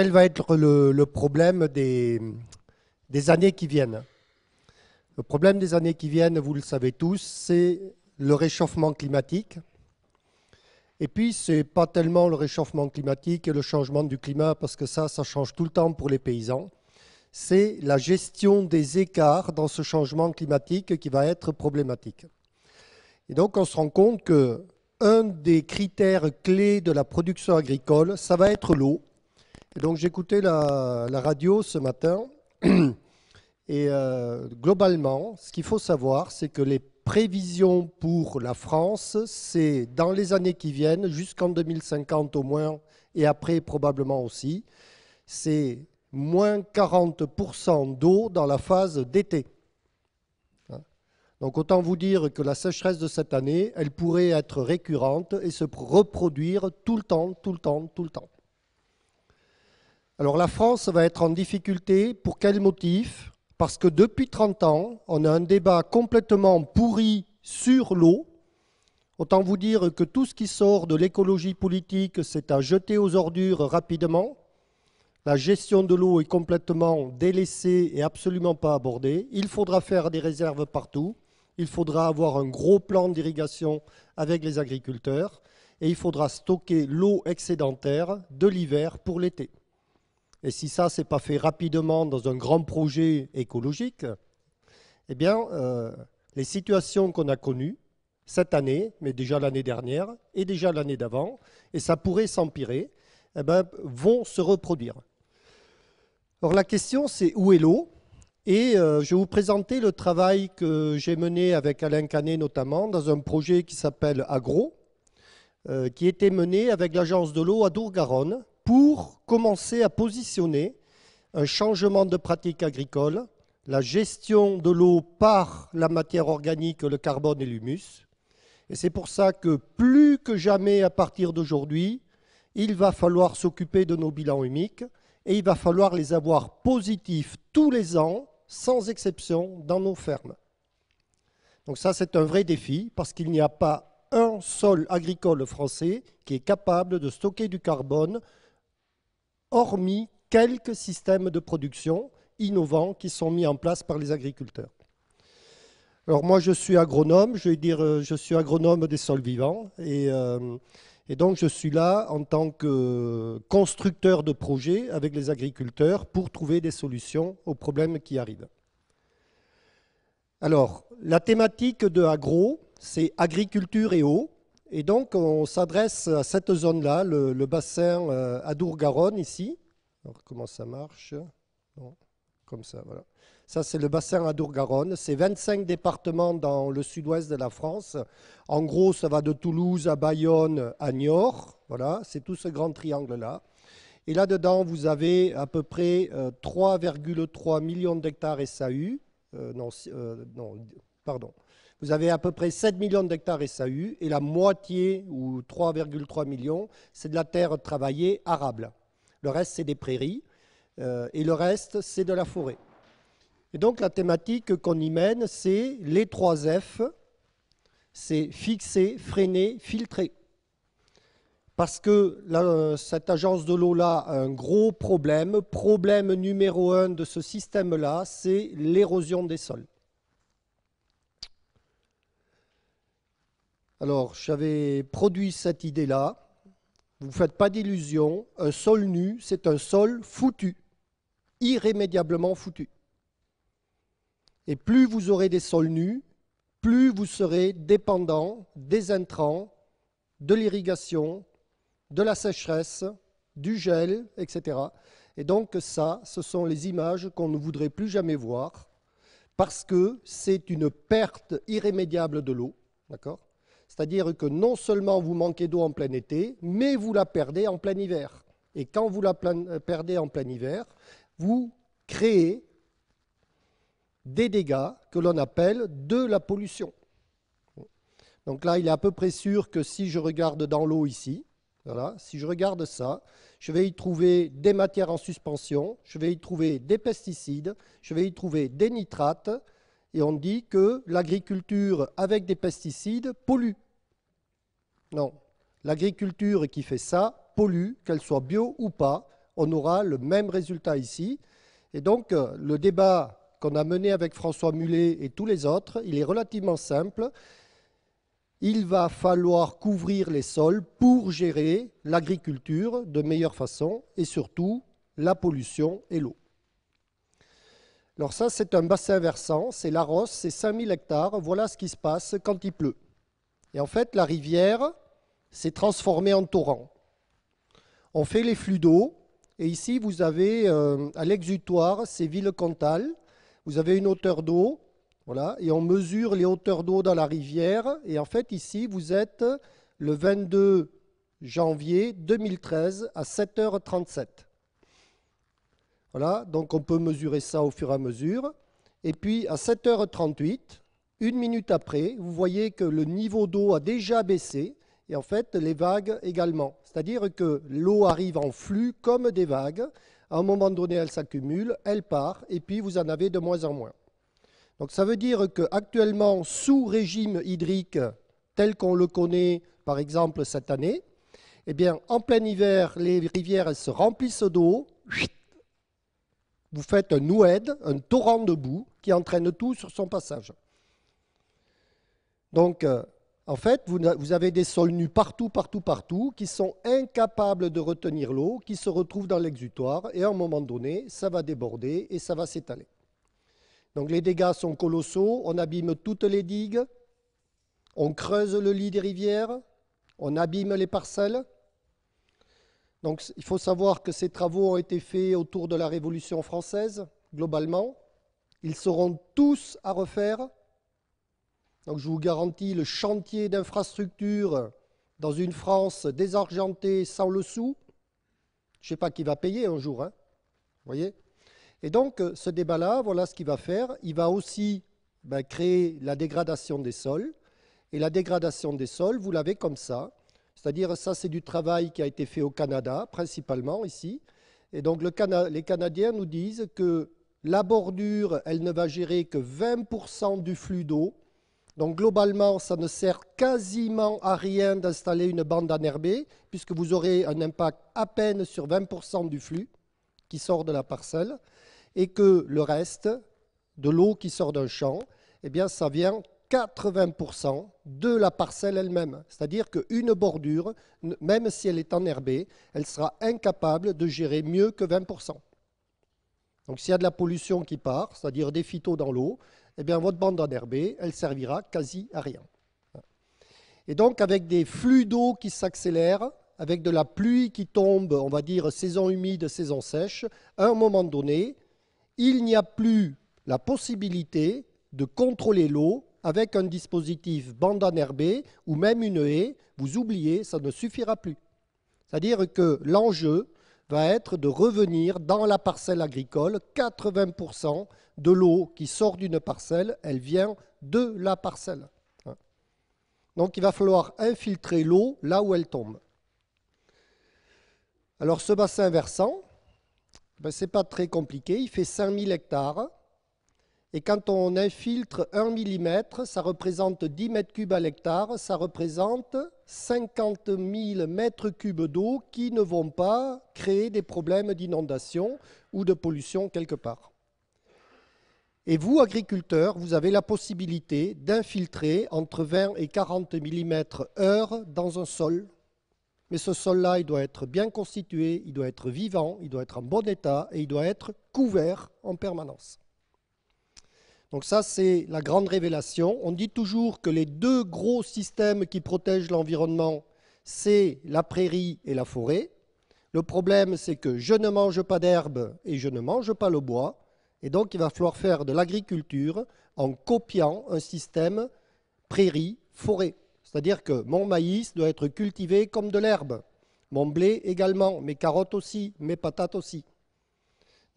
quel va être le, problème des, années qui viennent Le problème des années qui viennent, vous le savez tous, c'est le réchauffement climatique. Et puis, ce n'est pas tellement le réchauffement climatique et le changement du climat, parce que ça, ça change tout le temps pour les paysans. C'est la gestion des écarts dans ce changement climatique qui va être problématique. Et donc, on se rend compte que un des critères clés de la production agricole, ça va être l'eau donc j'écoutais la, radio ce matin et euh, globalement, ce qu'il faut savoir, c'est que les prévisions pour la France, c'est dans les années qui viennent, jusqu'en 2050 au moins, et après probablement aussi, c'est moins 40% d'eau dans la phase d'été. Hein. Donc autant vous dire que la sécheresse de cette année, elle pourrait être récurrente et se reproduire tout le temps, tout le temps, tout le temps. Alors la France va être en difficulté, pour quel motif Parce que depuis 30 ans, on a un débat complètement pourri sur l'eau. Autant vous dire que tout ce qui sort de l'écologie politique, c'est à jeter aux ordures rapidement. La gestion de l'eau est complètement délaissée et absolument pas abordée. Il faudra faire des réserves partout. Il faudra avoir un gros plan d'irrigation avec les agriculteurs. Et il faudra stocker l'eau excédentaire de l'hiver pour l'été. Et si ça, s'est pas fait rapidement dans un grand projet écologique, eh bien, euh, les situations qu'on a connues cette année, mais déjà l'année dernière et déjà l'année d'avant, et ça pourrait s'empirer, eh ben, vont se reproduire. Alors la question, c'est où est l'eau et euh, je vais vous présenter le travail que j'ai mené avec Alain Canet notamment dans un projet qui s'appelle Agro, euh, qui était mené avec l'agence de l'eau à Dour-Garonne pour commencer à positionner un changement de pratique agricole, la gestion de l'eau par la matière organique, le carbone et l'humus. Et c'est pour ça que plus que jamais à partir d'aujourd'hui, il va falloir s'occuper de nos bilans humiques et il va falloir les avoir positifs tous les ans, sans exception, dans nos fermes. Donc ça, c'est un vrai défi parce qu'il n'y a pas un sol agricole français qui est capable de stocker du carbone hormis quelques systèmes de production innovants qui sont mis en place par les agriculteurs. Alors moi, je suis agronome, je vais dire, euh, je suis agronome des sols vivants, et, euh, et donc je suis là en tant que constructeur de projets avec les agriculteurs pour trouver des solutions aux problèmes qui arrivent. Alors, la thématique de agro, c'est agriculture et eau, et donc, on s'adresse à cette zone-là, le, bassin euh, Adour-Garonne, ici. Alors, comment ça marche Comme ça, voilà. Ça, c'est le bassin Adour-Garonne. C'est 25 départements dans le sud-ouest de la France. En gros, ça va de Toulouse à Bayonne à Niort. Voilà, c'est tout ce grand triangle-là. Et là-dedans, vous avez à peu près 3,3 euh, millions d'hectares SAU. Euh, non, non, pardon, vous avez à peu près 7 millions d'hectares SAU et la moitié, ou 3,3 millions, c'est de la terre travaillée arable. Le reste, c'est des prairies euh, et le reste, c'est de la forêt. Et donc la thématique qu'on y mène, c'est les trois F, c'est fixer, freiner, filtrer. Parce que cette agence de l'eau-là a un gros problème. Problème numéro un de ce système-là, c'est l'érosion des sols. Alors, j'avais produit cette idée-là. Vous ne faites pas d'illusion, un sol nu, c'est un sol foutu, irrémédiablement foutu. Et plus vous aurez des sols nus, plus vous serez dépendant des intrants, de l'irrigation, de la sécheresse, du gel, etc. Et donc ça, ce sont les images qu'on ne voudrait plus jamais voir, parce que c'est une perte irrémédiable de l'eau. D'accord c'est-à-dire que non seulement vous manquez d'eau en plein été, mais vous la perdez en plein hiver. Et quand vous la euh, perdez en plein hiver, vous créez des dégâts que l'on appelle de la pollution. Donc là, il est à peu près sûr que si je regarde dans l'eau ici, voilà, si je regarde ça, je vais y trouver des matières en suspension, je vais y trouver des pesticides, je vais y trouver des nitrates, et on dit que l'agriculture avec des pesticides pollue. Non. L'agriculture qui fait ça pollue, qu'elle soit bio ou pas. On aura le même résultat ici. Et donc, euh, le débat qu'on a mené avec François Mulet et tous les autres, il est relativement simple. Il va falloir couvrir les sols pour gérer l'agriculture de meilleure façon et surtout la pollution et l'eau. Alors ça, c'est un bassin versant, c'est l'Arros, c'est 5000 hectares. Voilà ce qui se passe quand il pleut. Et en fait, la rivière s'est transformée en torrent. On fait les flux d'eau. Et ici, vous avez euh, à l'exutoire, c'est Ville-Cantal. Vous avez une hauteur d'eau. Voilà, et on mesure les hauteurs d'eau dans la rivière. Et en fait, ici, vous êtes le 22 janvier 2013 à 7h37. Voilà, donc on peut mesurer ça au fur et à mesure. Et puis à 7h38, une minute après, vous voyez que le niveau d'eau a déjà baissé et en fait les vagues également. C'est-à-dire que l'eau arrive en flux comme des vagues. À un moment donné, elle s'accumule, elle part et puis vous en avez de moins en moins. Donc ça veut dire qu'actuellement, sous régime hydrique tel qu'on le connaît, par exemple cette année, eh bien, en plein hiver, les rivières se remplissent d'eau. Vous faites un oued, un torrent de boue qui entraîne tout sur son passage. Donc, euh, en fait, vous, vous avez des sols nus partout, partout, partout, qui sont incapables de retenir l'eau, qui se retrouvent dans l'exutoire, et à un moment donné, ça va déborder et ça va s'étaler. Donc les dégâts sont colossaux, on abîme toutes les digues, on creuse le lit des rivières, on abîme les parcelles. Donc il faut savoir que ces travaux ont été faits autour de la Révolution française, globalement. Ils seront tous à refaire. Donc je vous garantis le chantier d'infrastructures dans une France désargentée sans le sou. Je ne sais pas qui va payer un jour. Hein, voyez Et donc euh, ce débat-là, voilà ce qu'il va faire. Il va aussi ben, créer la dégradation des sols. Et la dégradation des sols, vous l'avez comme ça. C'est-à-dire, ça, c'est du travail qui a été fait au Canada, principalement ici. Et donc, les Canadiens nous disent que la bordure, elle ne va gérer que 20% du flux d'eau donc globalement, ça ne sert quasiment à rien d'installer une bande enherbée puisque vous aurez un impact à peine sur 20% du flux qui sort de la parcelle, et que le reste de l'eau qui sort d'un champ, eh bien, ça vient 80% de la parcelle elle-même. C'est-à-dire qu'une bordure, même si elle est enherbée, elle sera incapable de gérer mieux que 20%. Donc s'il y a de la pollution qui part, c'est-à-dire des phytos dans l'eau, eh bien, votre bande enherbée, elle servira quasi à rien. Et donc, avec des flux d'eau qui s'accélèrent, avec de la pluie qui tombe, on va dire saison humide, saison sèche, à un moment donné, il n'y a plus la possibilité de contrôler l'eau avec un dispositif bande enherbée ou même une haie. Vous oubliez, ça ne suffira plus. C'est-à-dire que l'enjeu va être de revenir dans la parcelle agricole 80% de l'eau qui sort d'une parcelle, elle vient de la parcelle. Hein. Donc il va falloir infiltrer l'eau là où elle tombe. Alors ce bassin versant, ben, ce n'est pas très compliqué, il fait 5000 hectares. Et quand on infiltre 1 mm, ça représente 10 mètres cubes à l'hectare, ça représente 50 000 mètres cubes d'eau qui ne vont pas créer des problèmes d'inondation ou de pollution quelque part. Et vous, agriculteurs, vous avez la possibilité d'infiltrer entre 20 et 40 mm heure dans un sol. Mais ce sol-là, il doit être bien constitué, il doit être vivant, il doit être en bon état et il doit être couvert en permanence. Donc ça, c'est la grande révélation. On dit toujours que les deux gros systèmes qui protègent l'environnement, c'est la prairie et la forêt. Le problème, c'est que je ne mange pas d'herbe et je ne mange pas le bois. Et donc, il va falloir faire de l'agriculture en copiant un système prairie-forêt. C'est-à-dire que mon maïs doit être cultivé comme de l'herbe, mon blé également, mes carottes aussi, mes patates aussi.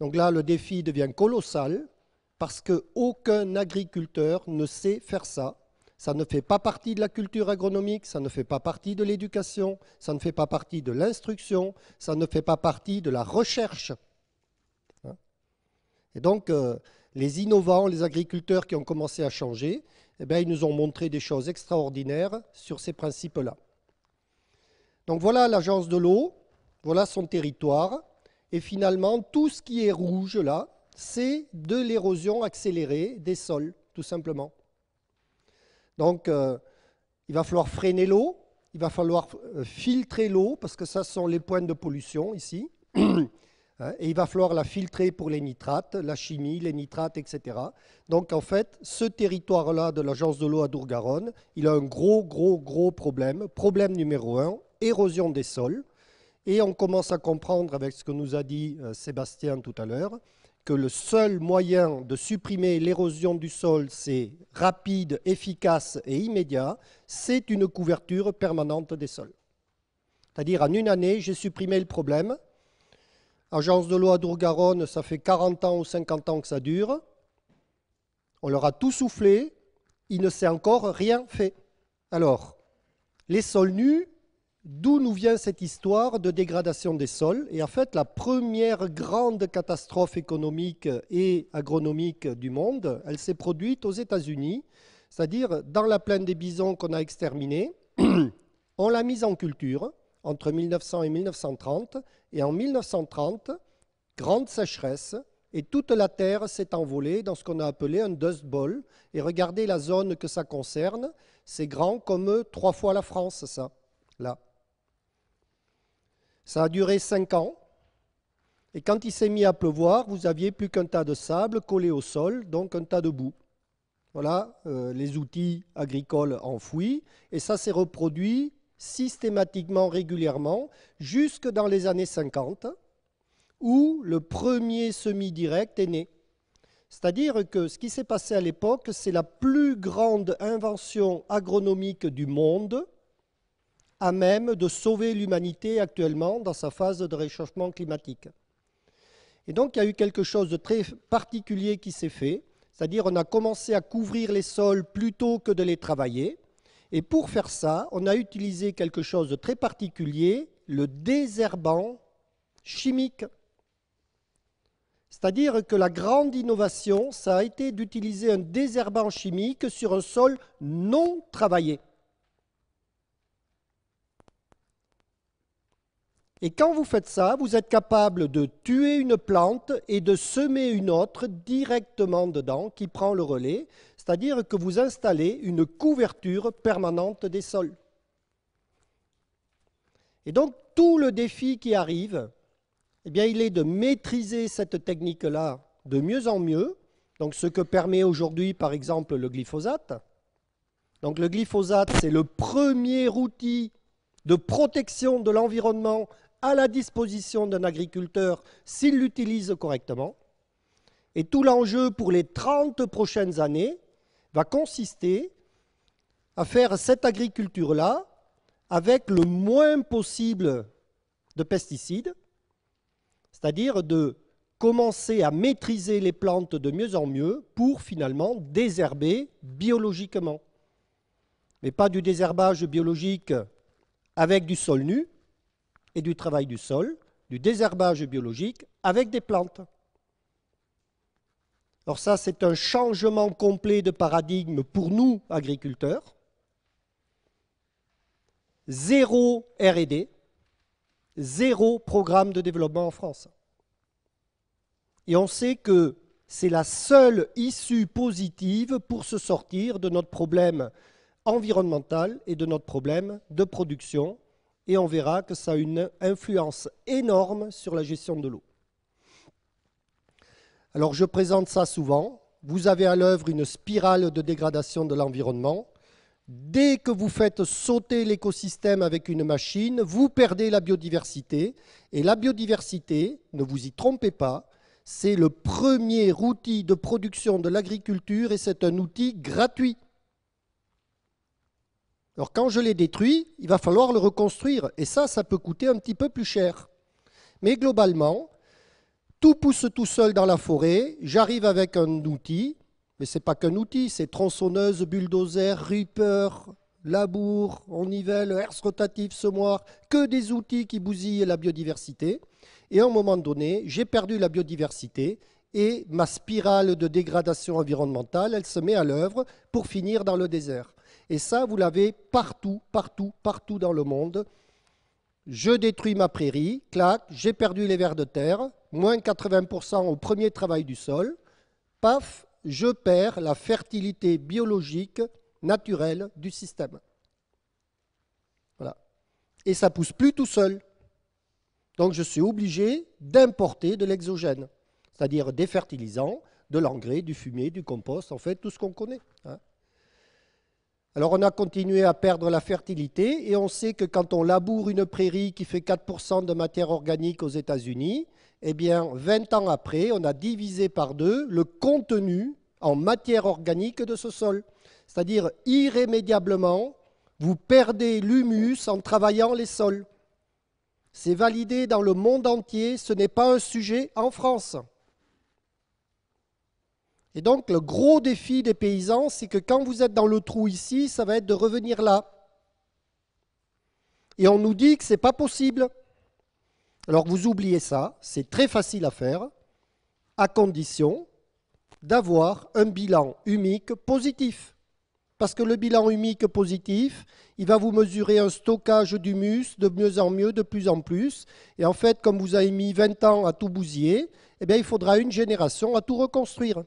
Donc là, le défi devient colossal parce qu'aucun agriculteur ne sait faire ça. Ça ne fait pas partie de la culture agronomique, ça ne fait pas partie de l'éducation, ça ne fait pas partie de l'instruction, ça ne fait pas partie de la recherche. Et donc, euh, les innovants, les agriculteurs qui ont commencé à changer, eh bien, ils nous ont montré des choses extraordinaires sur ces principes-là. Donc voilà l'agence de l'eau, voilà son territoire, et finalement, tout ce qui est rouge là, c'est de l'érosion accélérée des sols, tout simplement. Donc, euh, il va falloir freiner l'eau, il va falloir euh, filtrer l'eau, parce que ça sont les points de pollution ici. Hein, et il va falloir la filtrer pour les nitrates, la chimie, les nitrates, etc. Donc en fait, ce territoire-là de l'agence de l'eau à Dourgaronne, il a un gros, gros, gros problème. Problème numéro un, érosion des sols. Et on commence à comprendre avec ce que nous a dit euh, Sébastien tout à l'heure, que le seul moyen de supprimer l'érosion du sol, c'est rapide, efficace et immédiat, c'est une couverture permanente des sols. C'est-à-dire en une année, j'ai supprimé le problème, Agence de loi à Dourgaronne, ça fait 40 ans ou 50 ans que ça dure. On leur a tout soufflé, il ne s'est encore rien fait. Alors, les sols nus, d'où nous vient cette histoire de dégradation des sols Et en fait, la première grande catastrophe économique et agronomique du monde, elle s'est produite aux États-Unis, c'est-à-dire dans la plaine des bisons qu'on a exterminée. On l'a mise en culture entre 1900 et 1930 et en 1930, grande sécheresse, et toute la terre s'est envolée dans ce qu'on a appelé un dust bowl. Et regardez la zone que ça concerne, c'est grand comme euh, trois fois la France, ça, là. Ça a duré cinq ans. Et quand il s'est mis à pleuvoir, vous aviez plus qu'un tas de sable collé au sol, donc un tas de boue. Voilà euh, les outils agricoles enfouis. Et ça s'est reproduit systématiquement, régulièrement, jusque dans les années 50, où le premier semi-direct est né. C'est-à-dire que ce qui s'est passé à l'époque, c'est la plus grande invention agronomique du monde, à même de sauver l'humanité actuellement dans sa phase de réchauffement climatique. Et donc il y a eu quelque chose de très particulier qui s'est fait, c'est-à-dire on a commencé à couvrir les sols plutôt que de les travailler, et pour faire ça, on a utilisé quelque chose de très particulier, le désherbant chimique. C'est-à-dire que la grande innovation, ça a été d'utiliser un désherbant chimique sur un sol non travaillé. Et quand vous faites ça, vous êtes capable de tuer une plante et de semer une autre directement dedans qui prend le relais, c'est-à-dire que vous installez une couverture permanente des sols. Et donc tout le défi qui arrive, eh bien, il est de maîtriser cette technique-là de mieux en mieux, donc ce que permet aujourd'hui par exemple le glyphosate. Donc le glyphosate, c'est le premier outil de protection de l'environnement à la disposition d'un agriculteur s'il l'utilise correctement. Et tout l'enjeu pour les 30 prochaines années, va consister à faire cette agriculture-là avec le moins possible de pesticides, c'est-à-dire de commencer à maîtriser les plantes de mieux en mieux pour finalement désherber biologiquement. Mais pas du désherbage biologique avec du sol nu et du travail du sol, du désherbage biologique avec des plantes. Alors ça, c'est un changement complet de paradigme pour nous, agriculteurs. Zéro RD, zéro programme de développement en France. Et on sait que c'est la seule issue positive pour se sortir de notre problème environnemental et de notre problème de production. Et on verra que ça a une influence énorme sur la gestion de l'eau. Alors je présente ça souvent. Vous avez à l'œuvre une spirale de dégradation de l'environnement. Dès que vous faites sauter l'écosystème avec une machine, vous perdez la biodiversité. Et la biodiversité, ne vous y trompez pas, c'est le premier outil de production de l'agriculture et c'est un outil gratuit. Alors quand je l'ai détruit, il va falloir le reconstruire et ça, ça peut coûter un petit peu plus cher. Mais globalement, tout pousse tout seul dans la forêt, j'arrive avec un outil, mais c'est pas qu'un outil, c'est tronçonneuse, bulldozer, rupeur, labour, on herse rotatif, semoir, que des outils qui bousillent la biodiversité. Et à un moment donné, j'ai perdu la biodiversité et ma spirale de dégradation environnementale, elle se met à l'œuvre pour finir dans le désert. Et ça, vous l'avez partout, partout, partout dans le monde. Je détruis ma prairie, clac, j'ai perdu les vers de terre, moins 80% au premier travail du sol, paf, je perds la fertilité biologique naturelle du système. Voilà. Et ça pousse plus tout seul. Donc je suis obligé d'importer de l'exogène, c'est-à-dire des fertilisants, de l'engrais, du fumier, du compost, en fait, tout ce qu'on connaît. Hein. Alors on a continué à perdre la fertilité et on sait que quand on laboure une prairie qui fait 4% de matière organique aux États-Unis, eh bien, 20 ans après, on a divisé par deux le contenu en matière organique de ce sol. C'est-à-dire, irrémédiablement, vous perdez l'humus en travaillant les sols. C'est validé dans le monde entier, ce n'est pas un sujet en France. Et donc le gros défi des paysans, c'est que quand vous êtes dans le trou ici, ça va être de revenir là. Et on nous dit que ce n'est pas possible. Alors vous oubliez ça, c'est très facile à faire, à condition d'avoir un bilan humique positif. Parce que le bilan humique positif, il va vous mesurer un stockage d'humus de mieux en mieux, de plus en plus. Et en fait, comme vous avez mis 20 ans à tout bousiller, eh bien, il faudra une génération à tout reconstruire.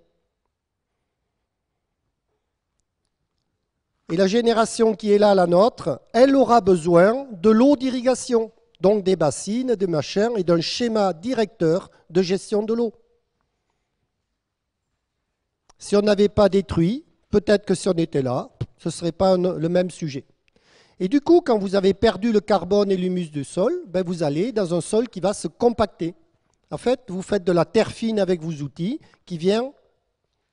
Et la génération qui est là, la nôtre, elle aura besoin de l'eau d'irrigation donc des bassines, des machins, et d'un schéma directeur de gestion de l'eau. Si on n'avait pas détruit, peut-être que si on était là, ce ne serait pas le même sujet. Et du coup, quand vous avez perdu le carbone et l'humus du sol, ben vous allez dans un sol qui va se compacter. En fait, vous faites de la terre fine avec vos outils qui vient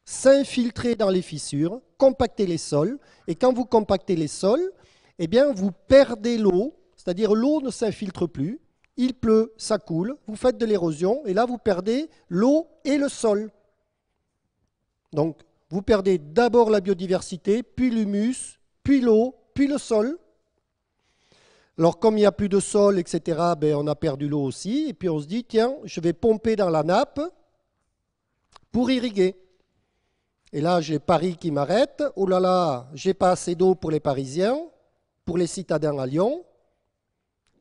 s'infiltrer dans les fissures, compacter les sols. Et quand vous compactez les sols, eh bien, vous perdez l'eau c'est-à-dire l'eau ne s'infiltre plus, il pleut, ça coule, vous faites de l'érosion, et là vous perdez l'eau et le sol. Donc vous perdez d'abord la biodiversité, puis l'humus, puis l'eau, puis le sol. Alors comme il n'y a plus de sol, etc., ben, on a perdu l'eau aussi, et puis on se dit, tiens, je vais pomper dans la nappe pour irriguer. Et là, j'ai Paris qui m'arrête. Oh là là, j'ai pas assez d'eau pour les Parisiens, pour les citadins à Lyon,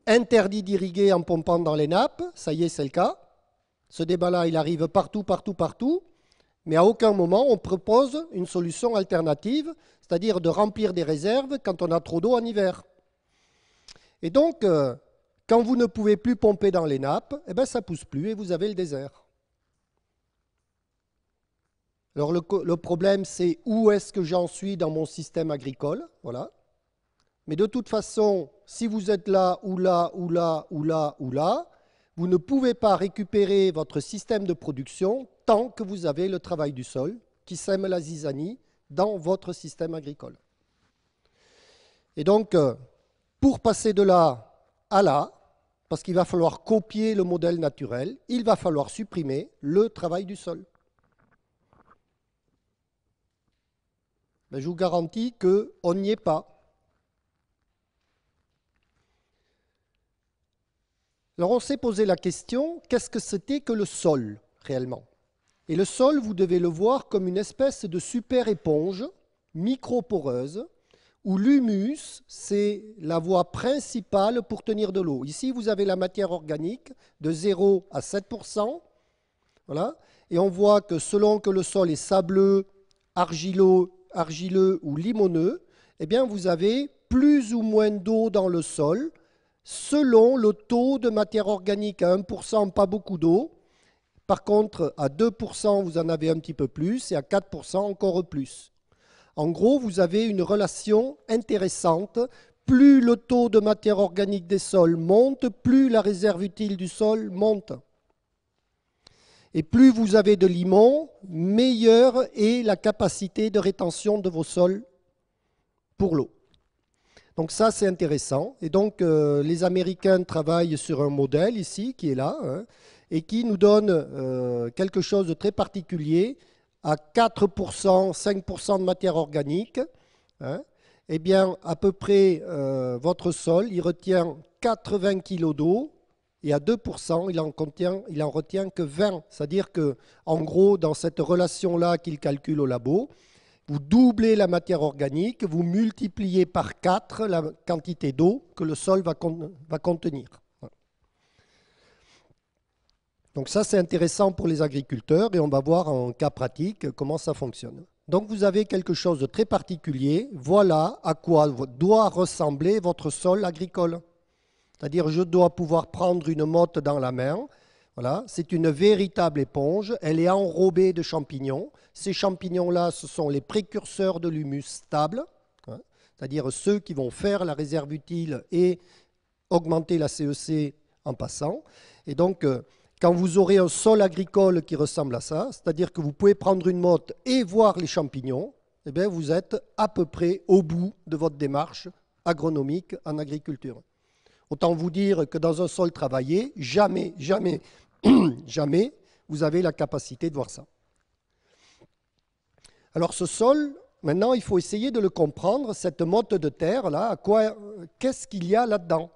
Interdit d'irriguer en pompant dans les nappes, ça y est, c'est le cas. Ce débat-là, il arrive partout, partout, partout, mais à aucun moment on propose une solution alternative, c'est-à-dire de remplir des réserves quand on a trop d'eau en hiver. Et donc, euh, quand vous ne pouvez plus pomper dans les nappes, eh ben, ça ne pousse plus et vous avez le désert. Alors le, le problème, c'est où est-ce que j'en suis dans mon système agricole Voilà. Mais de toute façon, si vous êtes là ou là ou là ou là ou là, vous ne pouvez pas récupérer votre système de production tant que vous avez le travail du sol qui sème la zizanie dans votre système agricole. Et donc, euh, pour passer de là à là, parce qu'il va falloir copier le modèle naturel, il va falloir supprimer le travail du sol. Mais ben, je vous garantis qu'on n'y est pas. Alors on s'est posé la question, qu'est-ce que c'était que le sol réellement Et le sol, vous devez le voir comme une espèce de super éponge microporeuse où l'humus, c'est la voie principale pour tenir de l'eau. Ici, vous avez la matière organique de 0 à 7%. Voilà. Et on voit que selon que le sol est sableux, argileux, argileux ou limoneux, eh bien vous avez plus ou moins d'eau dans le sol selon le taux de matière organique à 1%, pas beaucoup d'eau. Par contre, à 2%, vous en avez un petit peu plus et à 4%, encore plus. En gros, vous avez une relation intéressante. Plus le taux de matière organique des sols monte, plus la réserve utile du sol monte. Et plus vous avez de limon, meilleure est la capacité de rétention de vos sols pour l'eau. Donc ça, c'est intéressant. Et donc, euh, les Américains travaillent sur un modèle ici, qui est là, hein, et qui nous donne euh, quelque chose de très particulier, à 4%, 5% de matière organique, hein, eh bien, à peu près, euh, votre sol, il retient 80 kg d'eau, et à 2%, il en, il en retient que 20. C'est-à-dire que, en gros, dans cette relation-là qu'il calcule au labo, vous doublez la matière organique, vous multipliez par 4 la quantité d'eau que le sol va, contenir. Donc ça, c'est intéressant pour les agriculteurs et on va voir en cas pratique comment ça fonctionne. Donc vous avez quelque chose de très particulier. Voilà à quoi doit ressembler votre sol agricole. C'est-à-dire je dois pouvoir prendre une motte dans la main voilà, c'est une véritable éponge. Elle est enrobée de champignons. Ces champignons-là, ce sont les précurseurs de l'humus stable, hein, c'est-à-dire ceux qui vont faire la réserve utile et augmenter la CEC e en passant. Et donc, euh, quand vous aurez un sol agricole qui ressemble à ça, c'est-à-dire que vous pouvez prendre une motte et voir les champignons, eh vous êtes à peu près au bout de votre démarche agronomique en agriculture. Autant vous dire que dans un sol travaillé, jamais, jamais, jamais, vous avez la capacité de voir ça. Alors ce sol, maintenant, il faut essayer de le comprendre, cette motte de terre, là, qu'est-ce qu'il y a là-dedans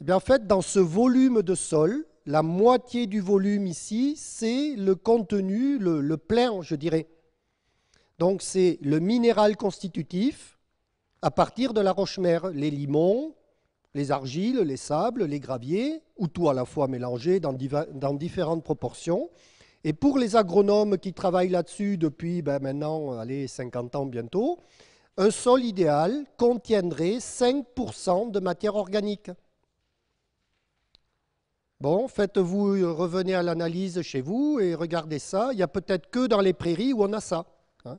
eh bien, en fait, dans ce volume de sol, la moitié du volume ici, c'est le contenu, le, le, plein, je dirais. Donc, c'est le minéral constitutif à partir de la roche-mère, les limons, les argiles, les sables, les graviers, ou tout à la fois mélangé dans, différentes proportions. Et pour les agronomes qui travaillent là-dessus depuis ben, maintenant allez, 50 ans bientôt, un sol idéal contiendrait 5% de matière organique. Bon, faites-vous, euh, revenez à l'analyse chez vous et regardez ça. Il n'y a peut-être que dans les prairies où on a ça. Hein.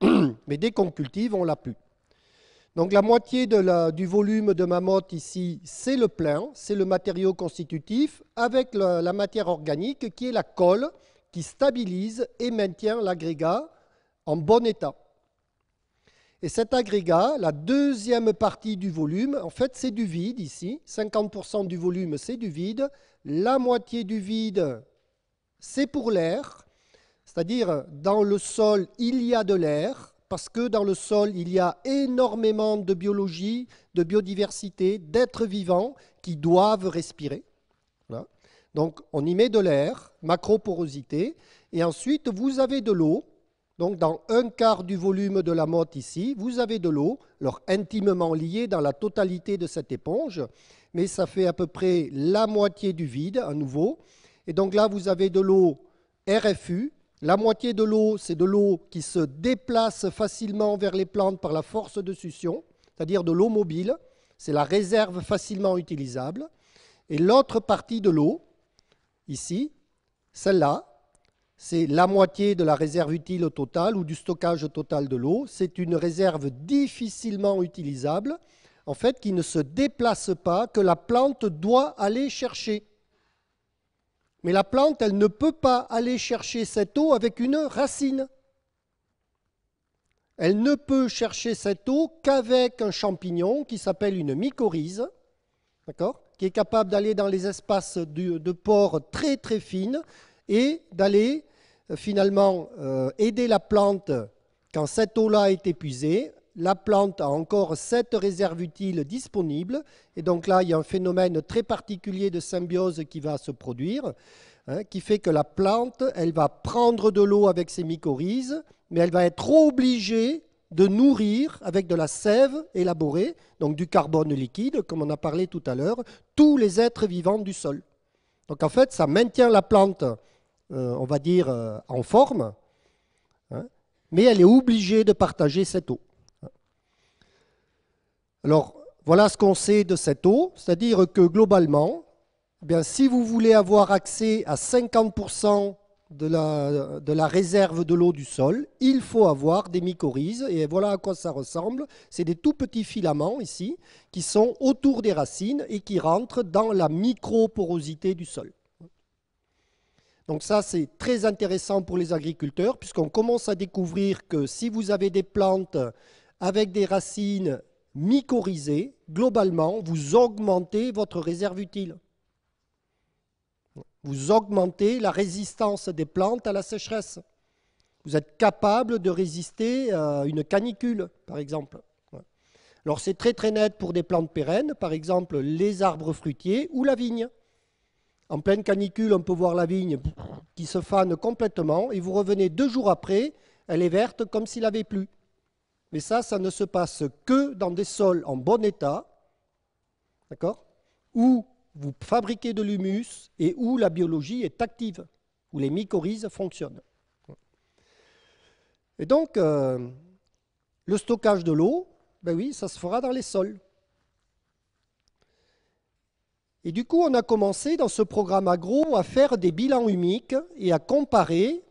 Mais dès qu'on cultive, on l'a plus. Donc la moitié du volume de mamotte ici, c'est le plein, c'est le matériau constitutif, avec la matière organique qui est la colle, qui stabilise et maintient l'agrégat en bon état. Et cet agrégat, la deuxième partie du volume, en fait c'est du vide ici, 50% du volume c'est du vide, la moitié du vide c'est pour l'air, c'est-à-dire dans le sol il y a de l'air, parce que dans le sol, il y a énormément de biologie, de biodiversité, d'êtres vivants qui doivent respirer. Donc on y met de l'air, macroporosité, et ensuite vous avez de l'eau. Donc dans un quart du volume de la motte ici, vous avez de l'eau, alors intimement liée dans la totalité de cette éponge, mais ça fait à peu près la moitié du vide à nouveau. Et donc là, vous avez de l'eau RFU, la moitié de l'eau, c'est de l'eau qui se déplace facilement vers les plantes par la force de succion, c'est-à-dire de l'eau mobile. C'est la réserve facilement utilisable. Et l'autre partie de l'eau, ici, celle-là, c'est la moitié de la réserve utile totale ou du stockage total de l'eau. C'est une réserve difficilement utilisable, en fait, qui ne se déplace pas, que la plante doit aller chercher. Mais la plante, elle ne peut pas aller chercher cette eau avec une racine. Elle ne peut chercher cette eau qu'avec un champignon qui s'appelle une mycorhize, d'accord qui est capable d'aller dans les espaces de, pores très très fines et d'aller euh, finalement euh, aider la plante quand cette eau-là est épuisée la plante a encore sept réserves utiles disponibles. Et donc là, il y a un phénomène très particulier de symbiose qui va se produire, hein, qui fait que la plante, elle va prendre de l'eau avec ses mycorhizes, mais elle va être obligée de nourrir avec de la sève élaborée, donc du carbone liquide, comme on a parlé tout à l'heure, tous les êtres vivants du sol. Donc en fait, ça maintient la plante, euh, on va dire, euh, en forme, hein, mais elle est obligée de partager cette eau. Alors, voilà ce qu'on sait de cette eau, c'est-à-dire que globalement, eh bien, si vous voulez avoir accès à 50% de la, de la, réserve de l'eau du sol, il faut avoir des mycorhizes. Et voilà à quoi ça ressemble. C'est des tout petits filaments ici qui sont autour des racines et qui rentrent dans la microporosité du sol. Donc ça, c'est très intéressant pour les agriculteurs puisqu'on commence à découvrir que si vous avez des plantes avec des racines mycorhizés, globalement, vous augmentez votre réserve utile. Vous augmentez la résistance des plantes à la sécheresse. Vous êtes capable de résister à euh, une canicule, par exemple. Alors c'est très très net pour des plantes pérennes, par exemple les arbres fruitiers ou la vigne. En pleine canicule, on peut voir la vigne qui se fane complètement et vous revenez deux jours après, elle est verte comme s'il avait plu. Mais ça, ça ne se passe que dans des sols en bon état, d'accord Où vous fabriquez de l'humus et où la biologie est active, où les mycorhizes fonctionnent. Et donc, euh, le stockage de l'eau, ben oui, ça se fera dans les sols. Et du coup, on a commencé dans ce programme agro à faire des bilans humiques et à comparer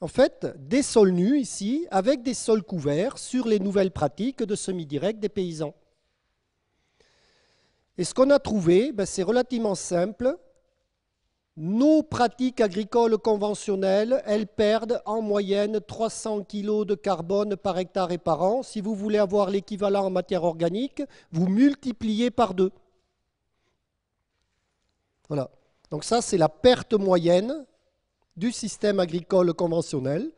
en fait, des sols nus ici, avec des sols couverts sur les nouvelles pratiques de semi-direct des paysans. Et ce qu'on a trouvé, ben, c'est relativement simple. Nos pratiques agricoles conventionnelles, elles perdent en moyenne 300 kg de carbone par hectare et par an. Si vous voulez avoir l'équivalent en matière organique, vous multipliez par deux. Voilà. Donc ça, c'est la perte moyenne du système agricole conventionnel.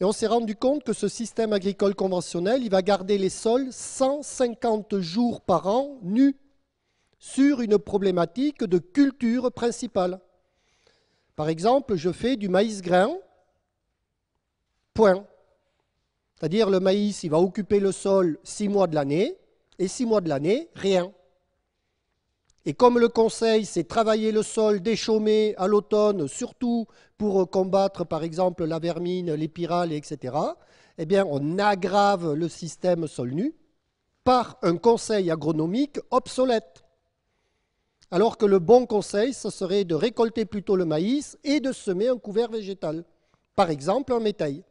Et on s'est rendu compte que ce système agricole conventionnel, il va garder les sols 150 jours par an nus sur une problématique de culture principale. Par exemple, je fais du maïs grain, point. C'est-à-dire le maïs, il va occuper le sol six mois de l'année, et six mois de l'année, rien. Et comme le conseil, c'est travailler le sol, déchaumer à l'automne, surtout pour euh, combattre par exemple la vermine, les pyrales, etc., eh bien on aggrave le système sol nu par un conseil agronomique obsolète. Alors que le bon conseil, ce serait de récolter plutôt le maïs et de semer un couvert végétal, par exemple un métail.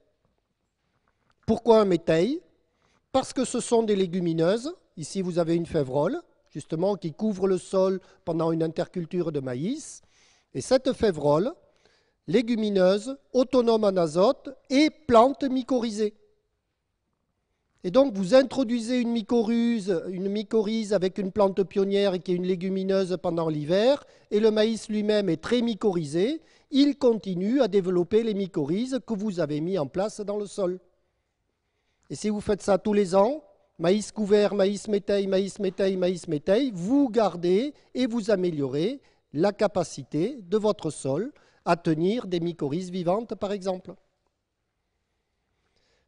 Pourquoi un métail Parce que ce sont des légumineuses, ici vous avez une févrole, justement, qui couvre le sol pendant une interculture de maïs. Et cette févrole, légumineuse, autonome en azote et plante mycorhizée. Et donc vous introduisez une mycorhize, une mycorhize avec une plante pionnière qui est une légumineuse pendant l'hiver, et le maïs lui-même est très mycorhizé, il continue à développer les mycorhizes que vous avez mis en place dans le sol. Et si vous faites ça tous les ans, maïs couvert, maïs métaille, maïs métaille, maïs métaille, vous gardez et vous améliorez la capacité de votre sol à tenir des mycorhizes vivantes, par exemple.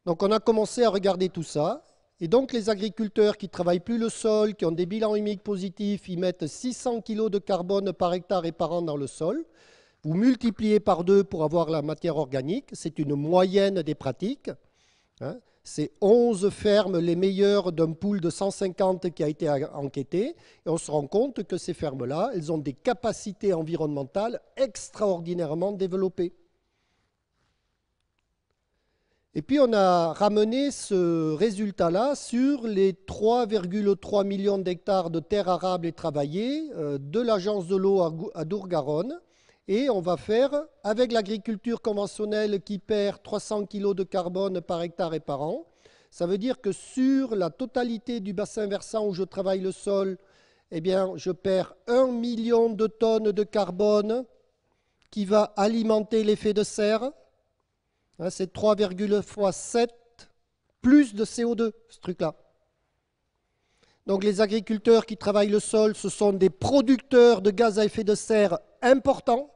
Donc on a commencé à regarder tout ça. Et donc les agriculteurs qui travaillent plus le sol, qui ont des bilans humiques positifs, ils mettent 600 kg de carbone par hectare et par an dans le sol. Vous multipliez par deux pour avoir la matière organique. C'est une moyenne des pratiques. Hein. C'est 11 fermes les meilleures d'un pool de 150 qui a été enquêté. Et on se rend compte que ces fermes-là, elles ont des capacités environnementales extraordinairement développées. Et puis on a ramené ce résultat-là sur les 3,3 millions d'hectares de terres arables et travaillées euh, de l'agence de l'eau à Dourgaronne et on va faire, avec l'agriculture conventionnelle qui perd 300 kg de carbone par hectare et par an, ça veut dire que sur la totalité du bassin versant où je travaille le sol, eh bien, je perds 1 million de tonnes de carbone qui va alimenter l'effet de serre. Hein, c'est 3,7 fois 7 plus de CO2, ce truc-là. Donc les agriculteurs qui travaillent le sol, ce sont des producteurs de gaz à effet de serre importants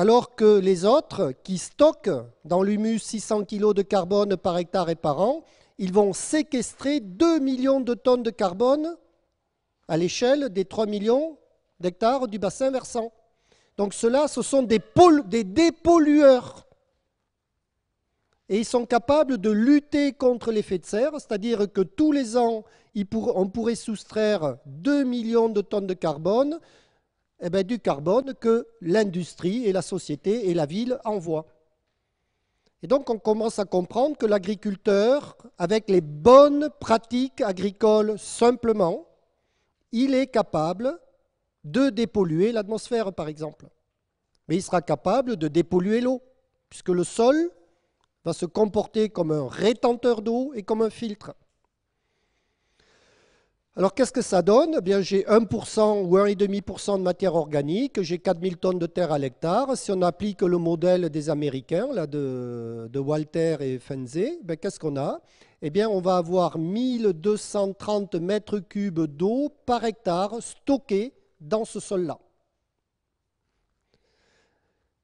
alors que les autres, qui stockent dans l'humus 600 kg de carbone par hectare et par an, ils vont séquestrer 2 millions de tonnes de carbone à l'échelle des 3 millions d'hectares du bassin versant. Donc ceux-là, ce sont des, des dépollueurs. Et ils sont capables de lutter contre l'effet de serre, c'est-à-dire que tous les ans, on pourrait soustraire 2 millions de tonnes de carbone, eh ben, du carbone que l'industrie et la société et la ville envoient. Et donc on commence à comprendre que l'agriculteur, avec les bonnes pratiques agricoles simplement, il est capable de dépolluer l'atmosphère, par exemple. Mais il sera capable de dépolluer l'eau, puisque le sol va se comporter comme un rétenteur d'eau et comme un filtre. Alors qu'est-ce que ça donne eh bien, J'ai 1% ou 1,5% de matière organique, j'ai 4000 tonnes de terre à l'hectare. Si on applique le modèle des Américains, là, de, Walter et Fenzé, ben, qu'est-ce qu'on a Eh bien, on va avoir 1230 mètres cubes d'eau par hectare stockés dans ce sol-là.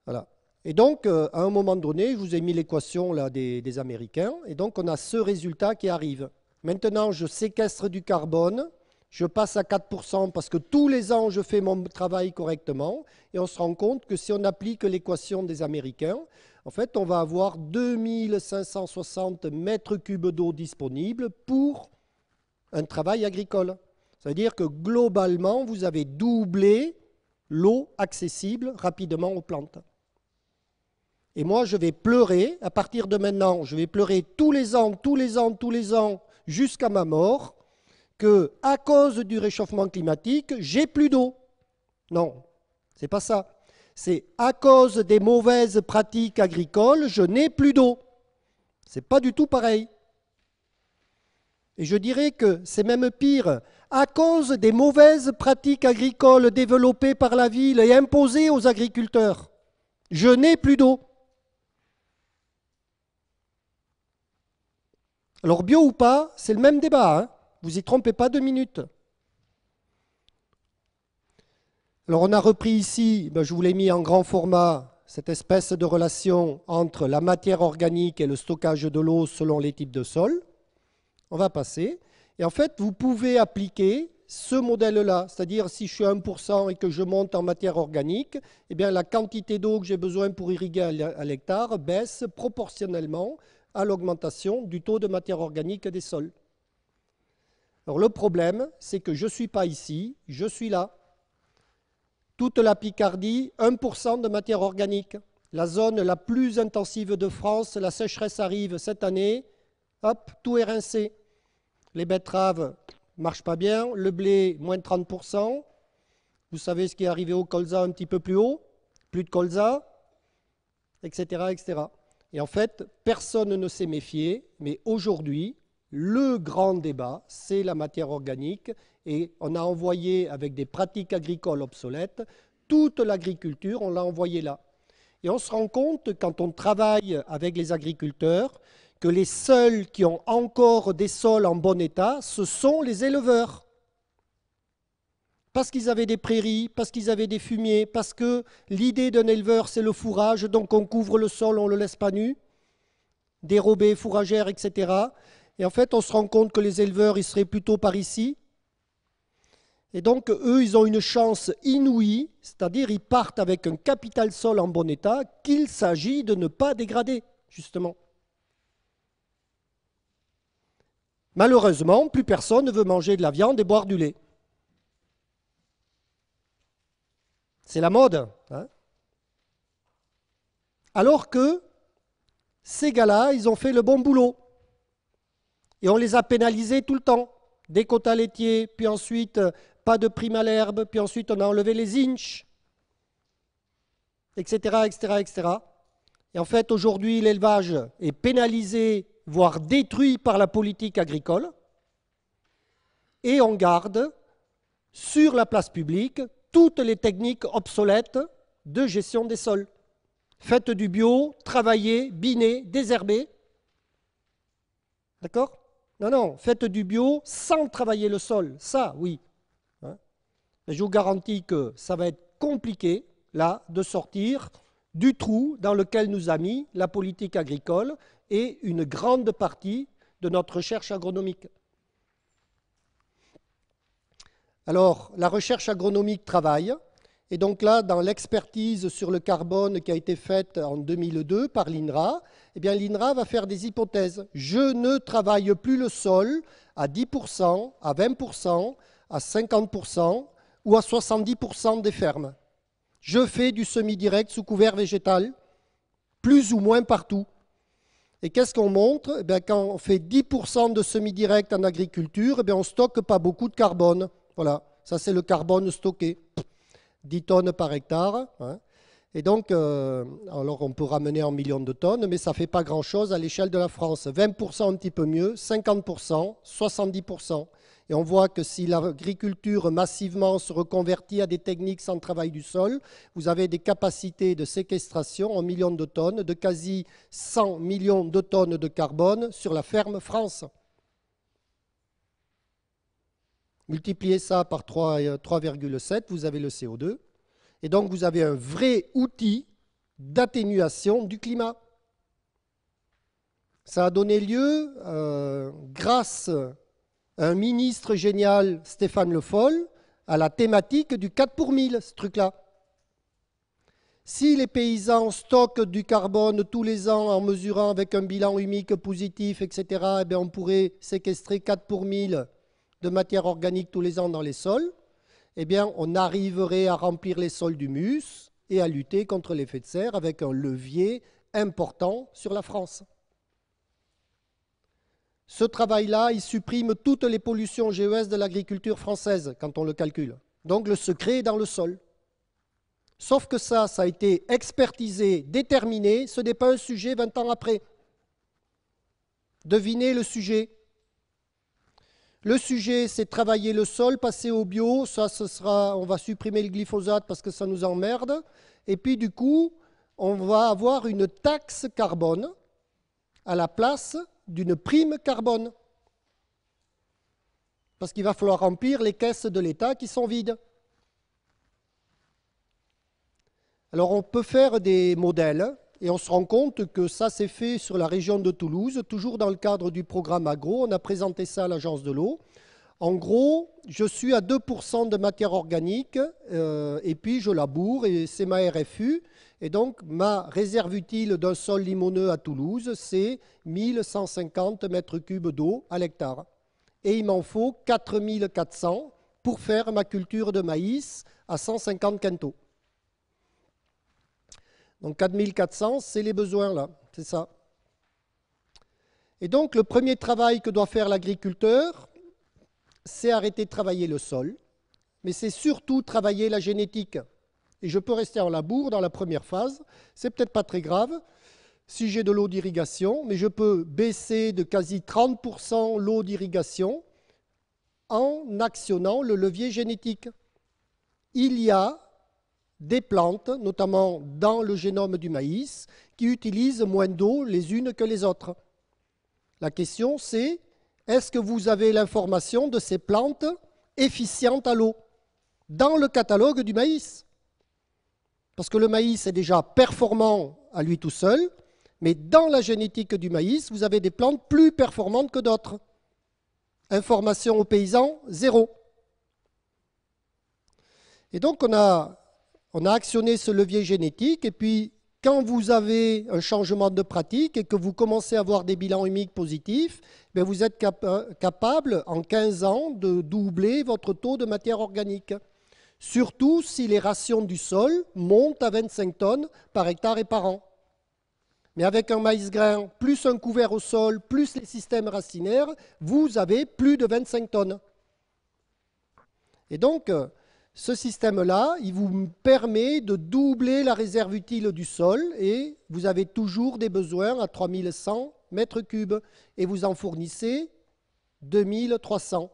Voilà. Et donc, euh, à un moment donné, je vous ai mis l'équation des, des Américains, et donc on a ce résultat qui arrive. Maintenant, je séquestre du carbone, je passe à 4% parce que tous les ans, je fais mon travail correctement. Et on se rend compte que si on applique l'équation des Américains, en fait, on va avoir 2560 mètres cubes d'eau disponibles pour un travail agricole. C'est-à-dire que globalement, vous avez doublé l'eau accessible rapidement aux plantes. Et moi, je vais pleurer, à partir de maintenant, je vais pleurer tous les ans, tous les ans, tous les ans, jusqu'à ma mort que à cause du réchauffement climatique, j'ai plus d'eau. Non, c'est pas ça. C'est à cause des mauvaises pratiques agricoles, je n'ai plus d'eau. C'est pas du tout pareil. Et je dirais que c'est même pire. À cause des mauvaises pratiques agricoles développées par la ville et imposées aux agriculteurs, je n'ai plus d'eau. Alors bio ou pas, c'est le même débat. Hein. Vous y trompez pas deux minutes. Alors on a repris ici, ben, je vous l'ai mis en grand format, cette espèce de relation entre la matière organique et le stockage de l'eau selon les types de sol. On va passer. Et en fait, vous pouvez appliquer ce modèle-là, c'est-à-dire si je suis à 1% et que je monte en matière organique, eh bien la quantité d'eau que j'ai besoin pour irriguer à l'hectare baisse proportionnellement à l'augmentation du taux de matière organique des sols. Alors le problème, c'est que je ne suis pas ici, je suis là. Toute la Picardie, 1% de matière organique. La zone la plus intensive de France, la sécheresse arrive cette année, hop, tout est rincé. Les betteraves ne marchent pas bien, le blé, moins 30%. Vous savez ce qui est arrivé au colza un petit peu plus haut, plus de colza, etc. etc. Et en fait, personne ne s'est méfié, mais aujourd'hui, le grand débat, c'est la matière organique. Et on a envoyé, avec des pratiques agricoles obsolètes, toute l'agriculture, on l'a envoyée là. Et on se rend compte, quand on travaille avec les agriculteurs, que les seuls qui ont encore des sols en bon état, ce sont les éleveurs parce qu'ils avaient des prairies, parce qu'ils avaient des fumiers, parce que l'idée d'un éleveur, c'est le fourrage, donc on couvre le sol, on ne le laisse pas nu, dérobé, fourragère, etc. Et en fait, on se rend compte que les éleveurs, ils seraient plutôt par ici. Et donc, eux, ils ont une chance inouïe, c'est-à-dire ils partent avec un capital sol en bon état qu'il s'agit de ne pas dégrader, justement. Malheureusement, plus personne ne veut manger de la viande et boire du lait. C'est la mode. Hein. Alors que ces gars-là, ils ont fait le bon boulot. Et on les a pénalisés tout le temps. Des quotas laitiers, puis ensuite euh, pas de prime à l'herbe, puis ensuite on a enlevé les inches, etc., etc., etc. Et en fait, aujourd'hui, l'élevage est pénalisé, voire détruit par la politique agricole. Et on garde sur la place publique toutes les techniques obsolètes de gestion des sols. Faites du bio, travaillez, binez, désherbez. D'accord Non, non, faites du bio sans travailler le sol. Ça, oui. Hein je vous garantis que ça va être compliqué, là, de sortir du trou dans lequel nous a mis la politique agricole et une grande partie de notre recherche agronomique. Alors, la recherche agronomique travaille. Et donc là, dans l'expertise sur le carbone qui a été faite en 2002 par l'INRA, eh bien l'INRA va faire des hypothèses. Je ne travaille plus le sol à 10%, à 20%, à 50% ou à 70% des fermes. Je fais du semi-direct sous couvert végétal, plus ou moins partout. Et qu'est-ce qu'on montre eh Quand on fait 10% de semi-direct en agriculture, eh on ne stocke pas beaucoup de carbone. Voilà, ça c'est le carbone stocké, 10 tonnes par hectare. Hein. Et donc, euh, alors on peut ramener en millions de tonnes, mais ça ne fait pas grand-chose à l'échelle de la France. 20% un petit peu mieux, 50%, 70%. Et on voit que si l'agriculture massivement se reconvertit à des techniques sans travail du sol, vous avez des capacités de séquestration en millions de tonnes, de quasi 100 millions de tonnes de carbone sur la ferme France. Multipliez ça par 3,7, euh, vous avez le CO2. Et donc vous avez un vrai outil d'atténuation du climat. Ça a donné lieu, euh, grâce à un ministre génial, Stéphane Le Foll, à la thématique du 4 pour 1000, ce truc-là. Si les paysans stockent du carbone tous les ans en mesurant avec un bilan humique positif, etc., eh bien on pourrait séquestrer 4 pour 1000 de matière organique tous les ans dans les sols, eh bien, on arriverait à remplir les sols du mus et à lutter contre l'effet de serre avec un levier important sur la France. Ce travail-là, il supprime toutes les pollutions GES de l'agriculture française quand on le calcule. Donc le secret est dans le sol. Sauf que ça, ça a été expertisé, déterminé, ce n'est pas un sujet 20 ans après. Devinez le sujet. Le sujet, c'est travailler le sol, passer au bio. Ça, ce sera, on va supprimer le glyphosate parce que ça nous emmerde. Et puis, du coup, on va avoir une taxe carbone à la place d'une prime carbone. Parce qu'il va falloir remplir les caisses de l'État qui sont vides. Alors, on peut faire des modèles et on se rend compte que ça s'est fait sur la région de Toulouse, toujours dans le cadre du programme agro. On a présenté ça à l'agence de l'eau. En gros, je suis à 2% de matière organique euh, et puis je laboure et c'est ma RFU. Et donc, ma réserve utile d'un sol limoneux à Toulouse, c'est 1150 mètres cubes d'eau à l'hectare. Et il m'en faut 4400 pour faire ma culture de maïs à 150 quintaux. Donc 4400, c'est les besoins là, c'est ça. Et donc le premier travail que doit faire l'agriculteur, c'est arrêter de travailler le sol, mais c'est surtout travailler la génétique. Et je peux rester en labour dans la première phase, c'est peut-être pas très grave si j'ai de l'eau d'irrigation, mais je peux baisser de quasi 30% l'eau d'irrigation en actionnant le levier génétique. Il y a des plantes, notamment dans le génome du maïs, qui utilisent moins d'eau les unes que les autres. La question c'est, est-ce que vous avez l'information de ces plantes efficientes à l'eau dans le catalogue du maïs Parce que le maïs est déjà performant à lui tout seul, mais dans la génétique du maïs, vous avez des plantes plus performantes que d'autres. Information aux paysans, zéro. Et donc on a on a actionné ce levier génétique et puis quand vous avez un changement de pratique et que vous commencez à avoir des bilans humiques positifs, ben, vous êtes euh, capable en 15 ans de doubler votre taux de matière organique. Surtout si les rations du sol montent à 25 tonnes par hectare et par an. Mais avec un maïs grain, plus un couvert au sol, plus les systèmes racinaires, vous avez plus de 25 tonnes. Et donc, euh, ce système-là, il vous permet de doubler la réserve utile du sol et vous avez toujours des besoins à 3100 mètres cubes et vous en fournissez 2300.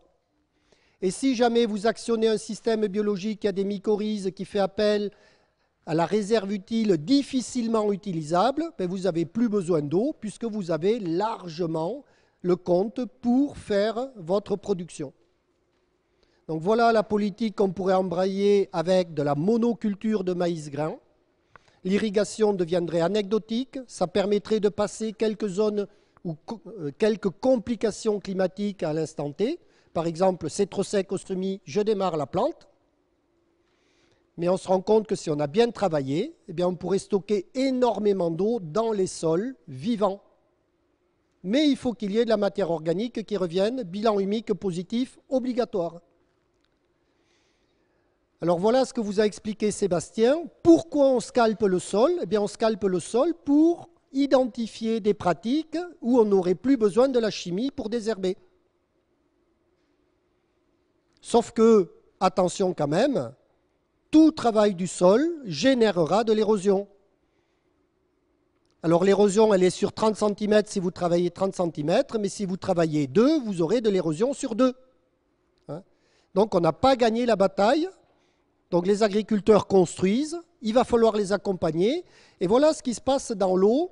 Et si jamais vous actionnez un système biologique à des mycorhizes qui fait appel à la réserve utile difficilement utilisable, ben vous n'avez plus besoin d'eau puisque vous avez largement le compte pour faire votre production. Donc voilà la politique qu'on pourrait embrayer avec de la monoculture de maïs grain. L'irrigation deviendrait anecdotique, ça permettrait de passer quelques zones ou euh, quelques complications climatiques à l'instant T. Par exemple, c'est trop sec au semis, je démarre la plante. Mais on se rend compte que si on a bien travaillé, eh on pourrait stocker énormément d'eau dans les sols vivants. Mais il faut qu'il y ait de la matière organique qui revienne, bilan humique positif obligatoire. Alors voilà ce que vous a expliqué Sébastien. Pourquoi on scalpe le sol Eh bien on scalpe le sol pour identifier des pratiques où on n'aurait plus besoin de la chimie pour désherber. Sauf que, attention quand même, tout travail du sol générera de l'érosion. Alors l'érosion, elle est sur 30 cm si vous travaillez 30 cm, mais si vous travaillez 2, vous aurez de l'érosion sur 2. Hein? Donc on n'a pas gagné la bataille, donc les agriculteurs construisent, il va falloir les accompagner. Et voilà ce qui se passe dans l'eau,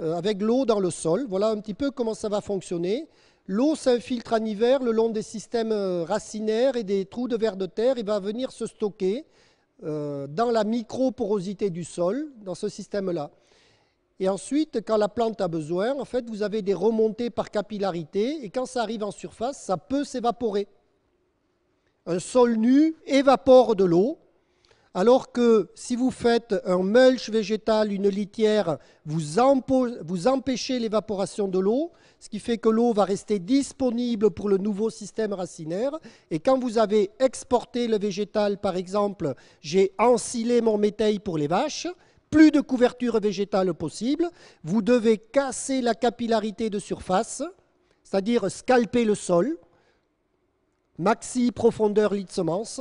euh, avec l'eau dans le sol. Voilà un petit peu comment ça va fonctionner. L'eau s'infiltre en hiver le long des systèmes euh, racinaires et des trous de verre de terre. Il va venir se stocker euh, dans la microporosité du sol, dans ce système-là. Et ensuite, quand la plante a besoin, en fait, vous avez des remontées par capillarité. Et quand ça arrive en surface, ça peut s'évaporer un sol nu évapore de l'eau, alors que si vous faites un mulch végétal, une litière, vous, empêchez l'évaporation de l'eau, ce qui fait que l'eau va rester disponible pour le nouveau système racinaire. Et quand vous avez exporté le végétal, par exemple, j'ai ensilé mon métail pour les vaches, plus de couverture végétale possible, vous devez casser la capillarité de surface, c'est-à-dire scalper le sol, maxi profondeur lit de semence,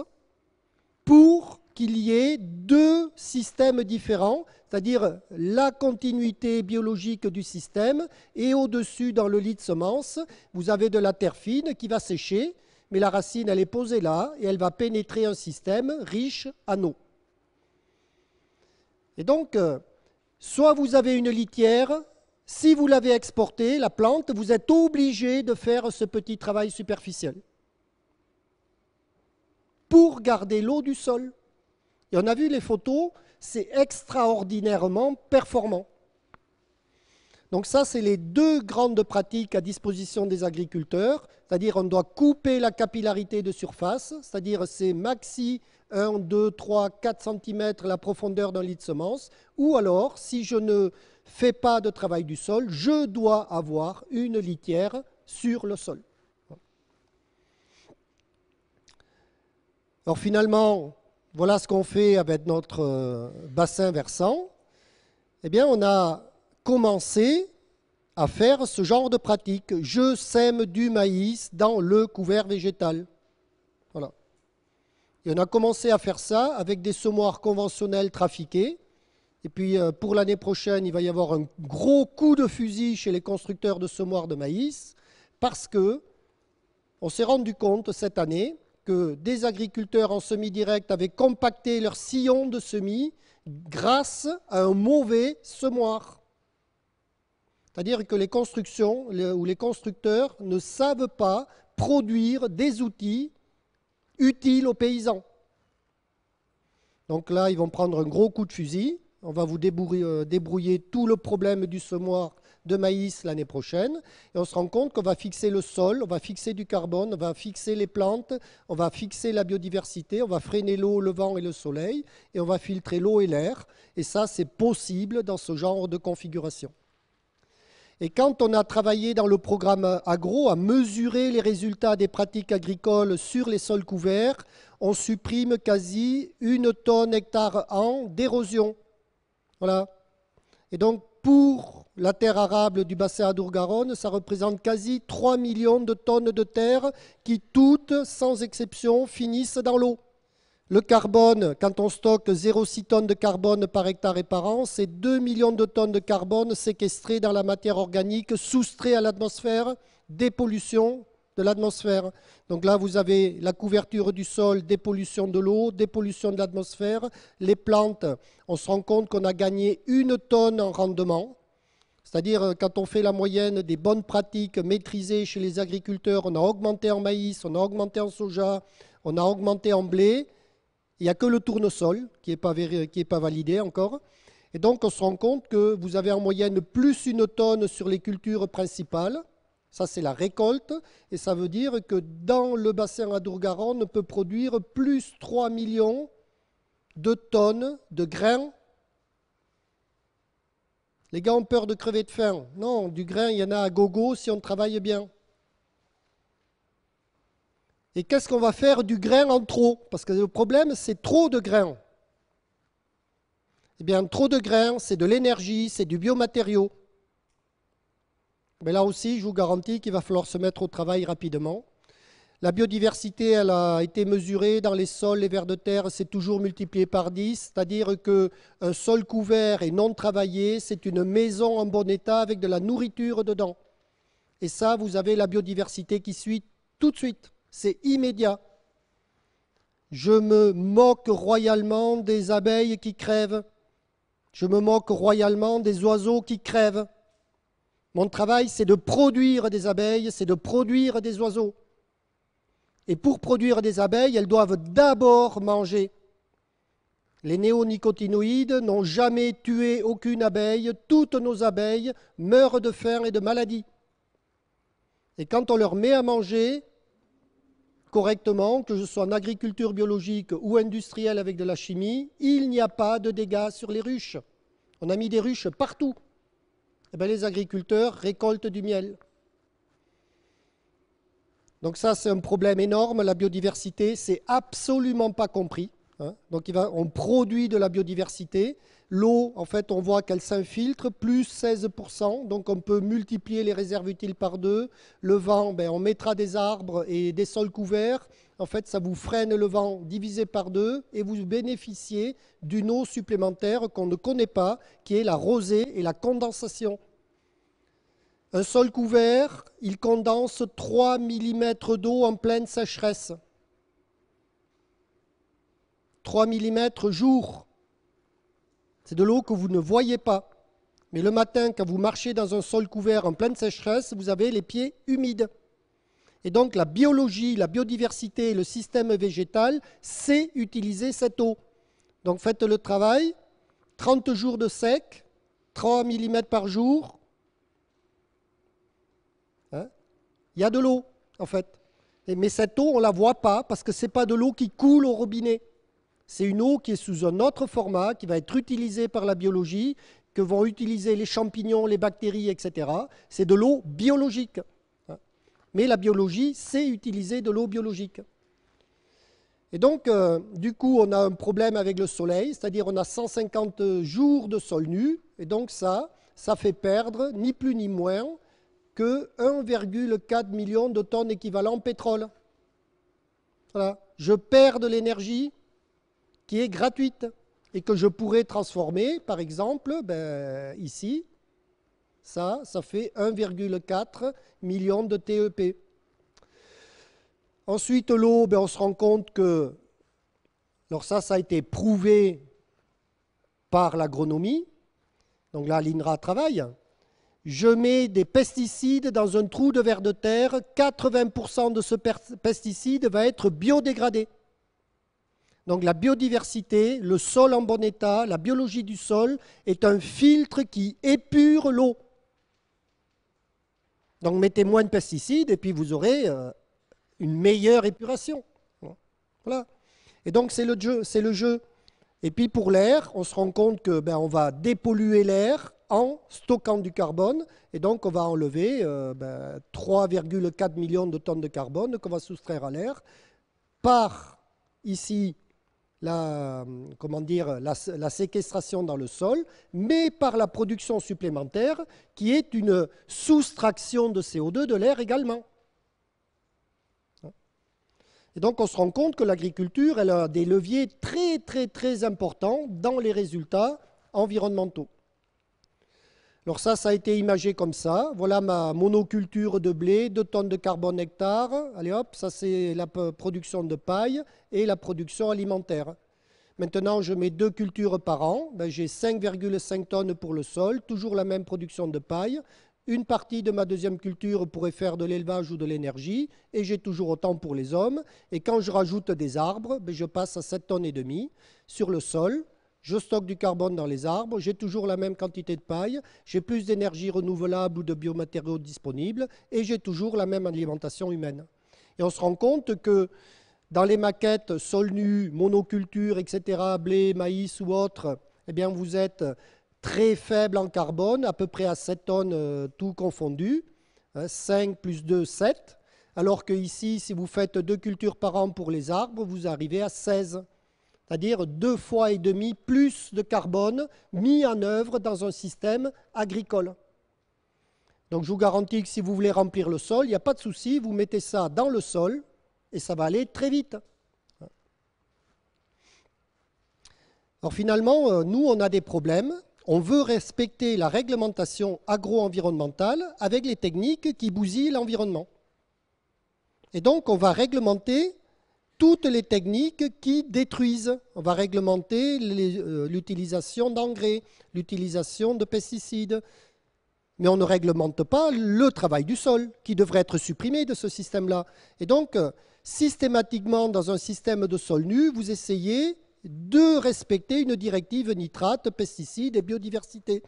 pour qu'il y ait deux systèmes différents, c'est-à-dire la continuité biologique du système, et au-dessus, dans le lit de semence, vous avez de la terre fine qui va sécher, mais la racine, elle est posée là, et elle va pénétrer un système riche en eau. Et donc, euh, soit vous avez une litière, si vous l'avez exportée, la plante, vous êtes obligé de faire ce petit travail superficiel pour garder l'eau du sol. Et on a vu les photos, c'est extraordinairement performant. Donc ça, c'est les deux grandes pratiques à disposition des agriculteurs, c'est-à-dire on doit couper la capillarité de surface, c'est-à-dire c'est maxi 1, 2, 3, 4 cm la profondeur d'un lit de semence, ou alors, si je ne fais pas de travail du sol, je dois avoir une litière sur le sol. Alors finalement, voilà ce qu'on fait avec notre euh, bassin versant. Eh bien, on a commencé à faire ce genre de pratique. Je sème du maïs dans le couvert végétal. Voilà. Et on a commencé à faire ça avec des semoirs conventionnels trafiqués. Et puis euh, pour l'année prochaine, il va y avoir un gros coup de fusil chez les constructeurs de semoirs de maïs parce que on s'est rendu compte cette année que des agriculteurs en semi-direct avaient compacté leur sillon de semis grâce à un mauvais semoir. C'est-à-dire que les constructions ou les constructeurs ne savent pas produire des outils utiles aux paysans. Donc là, ils vont prendre un gros coup de fusil. On va vous débrouiller euh, tout le problème du semoir de maïs l'année prochaine. Et on se rend compte qu'on va fixer le sol, on va fixer du carbone, on va fixer les plantes, on va fixer la biodiversité, on va freiner l'eau, le vent et le soleil, et on va filtrer l'eau et l'air. Et ça, c'est possible dans ce genre de configuration. Et quand on a travaillé dans le programme agro à mesurer les résultats des pratiques agricoles sur les sols couverts, on supprime quasi une tonne hectare an d'érosion. Voilà. Et donc, pour la terre arable du bassin Adour-Garonne, ça représente quasi 3 millions de tonnes de terre qui toutes, sans exception, finissent dans l'eau. Le carbone, quand on stocke 0,6 tonnes de carbone par hectare et par an, c'est 2 millions de tonnes de carbone séquestrées dans la matière organique, soustraites à l'atmosphère, des pollutions de l'atmosphère. Donc là, vous avez la couverture du sol, des pollutions de l'eau, des pollutions de l'atmosphère, les plantes. On se rend compte qu'on a gagné une tonne en rendement. C'est-à-dire, euh, quand on fait la moyenne des bonnes pratiques maîtrisées chez les agriculteurs, on a augmenté en maïs, on a augmenté en soja, on a augmenté en blé. Il n'y a que le tournesol qui n'est pas, validé encore. Et donc, on se rend compte que vous avez en moyenne plus une tonne sur les cultures principales. Ça, c'est la récolte, et ça veut dire que dans le bassin Adour-Garonne, on peut produire plus 3 millions de tonnes de grains. Les gars ont peur de crever de faim. Non, du grain, il y en a à gogo si on travaille bien. Et qu'est-ce qu'on va faire du grain en trop Parce que le problème, c'est trop de grains. Eh bien, trop de grains, c'est de l'énergie, c'est du biomatériau. Mais là aussi, je vous garantis qu'il va falloir se mettre au travail rapidement. La biodiversité, elle a été mesurée dans les sols, les vers de terre, c'est toujours multiplié par 10, c'est-à-dire qu'un sol couvert et non travaillé, c'est une maison en bon état avec de la nourriture dedans. Et ça, vous avez la biodiversité qui suit tout de suite, c'est immédiat. Je me moque royalement des abeilles qui crèvent. Je me moque royalement des oiseaux qui crèvent. Mon travail, c'est de produire des abeilles, c'est de produire des oiseaux. Et pour produire des abeilles, elles doivent d'abord manger. Les néonicotinoïdes n'ont jamais tué aucune abeille. Toutes nos abeilles meurent de faim et de maladie. Et quand on leur met à manger correctement, que ce soit en agriculture biologique ou industrielle avec de la chimie, il n'y a pas de dégâts sur les ruches. On a mis des ruches partout. Eh ben, les agriculteurs récoltent du miel. Donc ça, c'est un problème énorme. La biodiversité, c'est absolument pas compris. Hein. Donc on produit de la biodiversité. L'eau, en fait, on voit qu'elle s'infiltre, plus 16%. Donc on peut multiplier les réserves utiles par deux. Le vent, ben, on mettra des arbres et des sols couverts en fait, ça vous freine le vent divisé par deux et vous bénéficiez d'une eau supplémentaire qu'on ne connaît pas, qui est la rosée et la condensation. Un sol couvert, il condense 3 mm d'eau en pleine sécheresse. 3 mm jour. C'est de l'eau que vous ne voyez pas. Mais le matin, quand vous marchez dans un sol couvert en pleine sécheresse, vous avez les pieds humides. Et donc la biologie, la biodiversité, le système végétal sait utiliser cette eau. Donc faites le travail, 30 jours de sec, 3 mm par jour. Hein? Il y a de l'eau, en fait. Mais cette eau, on ne la voit pas parce que ce n'est pas de l'eau qui coule au robinet. C'est une eau qui est sous un autre format, qui va être utilisée par la biologie, que vont utiliser les champignons, les bactéries, etc. C'est de l'eau biologique mais la biologie sait utiliser de l'eau biologique. Et donc, euh, du coup, on a un problème avec le soleil, c'est-à-dire on a 150 jours de sol nu, et donc ça, ça fait perdre ni plus ni moins que 1,4 million de tonnes équivalent pétrole. Voilà. Je perds de l'énergie qui est gratuite et que je pourrais transformer, par exemple, ben, ici, ça, ça fait 1,4 million de TEP. Ensuite, l'eau, ben, on se rend compte que, alors ça, ça a été prouvé par l'agronomie, donc là, l'INRA travaille, je mets des pesticides dans un trou de verre de terre, 80% de ce pesticide va être biodégradé. Donc la biodiversité, le sol en bon état, la biologie du sol est un filtre qui épure l'eau. Donc mettez moins de pesticides et puis vous aurez euh, une meilleure épuration. Voilà. Et donc c'est le jeu, c'est le jeu. Et puis pour l'air, on se rend compte que ben, on va dépolluer l'air en stockant du carbone, et donc on va enlever 3,4 euh, ben, millions de tonnes de carbone qu'on va soustraire à l'air par ici la, comment dire, la, séquestration dans le sol, mais par la production supplémentaire qui est une soustraction de CO2 de l'air également. Et donc on se rend compte que l'agriculture, a des leviers très très très importants dans les résultats environnementaux. Alors ça, ça a été imagé comme ça. Voilà ma monoculture de blé, 2 tonnes de carbone hectare. Allez hop, ça c'est la production de paille et la production alimentaire. Maintenant, je mets deux cultures par an. Ben, j'ai 5,5 tonnes pour le sol, toujours la même production de paille. Une partie de ma deuxième culture pourrait faire de l'élevage ou de l'énergie, et j'ai toujours autant pour les hommes. Et quand je rajoute des arbres, ben, je passe à 7 tonnes et demi sur le sol je stocke du carbone dans les arbres, j'ai toujours la même quantité de paille, j'ai plus d'énergie renouvelable ou de biomatériaux disponibles, et j'ai toujours la même alimentation humaine. Et on se rend compte que dans les maquettes sol nu, monoculture, etc., blé, maïs ou autres, eh bien vous êtes très faible en carbone, à peu près à 7 tonnes euh, tout confondu, 5 hein, plus 2, 7, alors que ici, si vous faites deux cultures par an pour les arbres, vous arrivez à 16 c'est-à-dire deux fois et demi plus de carbone mis en œuvre dans un système agricole. Donc je vous garantis que si vous voulez remplir le sol, il n'y a pas de souci, vous mettez ça dans le sol et ça va aller très vite. Alors finalement, euh, nous, on a des problèmes. On veut respecter la réglementation agro-environnementale avec les techniques qui bousillent l'environnement. Et donc, on va réglementer toutes les techniques qui détruisent. On va réglementer euh, l'utilisation d'engrais, l'utilisation de pesticides. Mais on ne réglemente pas le travail du sol, qui devrait être supprimé de ce système-là. Et donc, euh, systématiquement, dans un système de sol nu, vous essayez de respecter une directive nitrate, pesticides et biodiversité.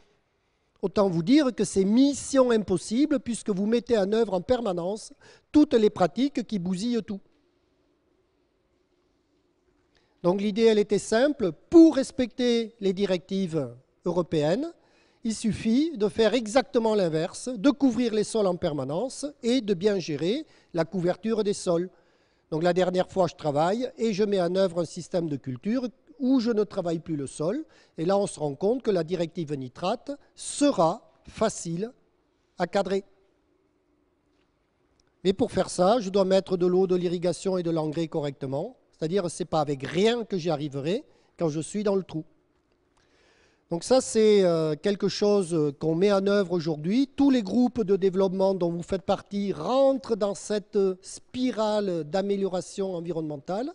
Autant vous dire que c'est mission impossible puisque vous mettez en œuvre en permanence toutes les pratiques qui bousillent tout. Donc l'idée, elle était simple. Pour respecter les directives européennes, il suffit de faire exactement l'inverse, de couvrir les sols en permanence et de bien gérer la couverture des sols. Donc la dernière fois, je travaille et je mets en œuvre un système de culture où je ne travaille plus le sol. Et là, on se rend compte que la directive nitrate sera facile à cadrer. Mais pour faire ça, je dois mettre de l'eau, de l'irrigation et de l'engrais correctement. C'est-à-dire, ce n'est pas avec rien que j'y arriverai quand je suis dans le trou. Donc ça, c'est euh, quelque chose qu'on met en œuvre aujourd'hui. Tous les groupes de développement dont vous faites partie rentrent dans cette spirale d'amélioration environnementale.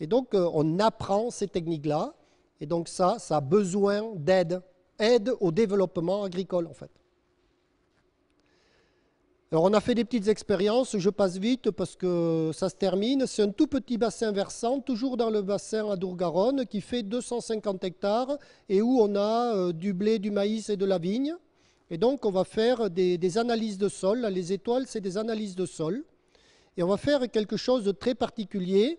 Et donc, euh, on apprend ces techniques-là. Et donc ça, ça a besoin d'aide, aide au développement agricole en fait. Alors on a fait des petites expériences, je passe vite parce que ça se termine. C'est un tout petit bassin versant, toujours dans le bassin à Dourgaronne, qui fait 250 hectares et où on a euh, du blé, du maïs et de la vigne. Et donc on va faire des, analyses de sol. les étoiles, c'est des analyses de sol. Et on va faire quelque chose de très particulier.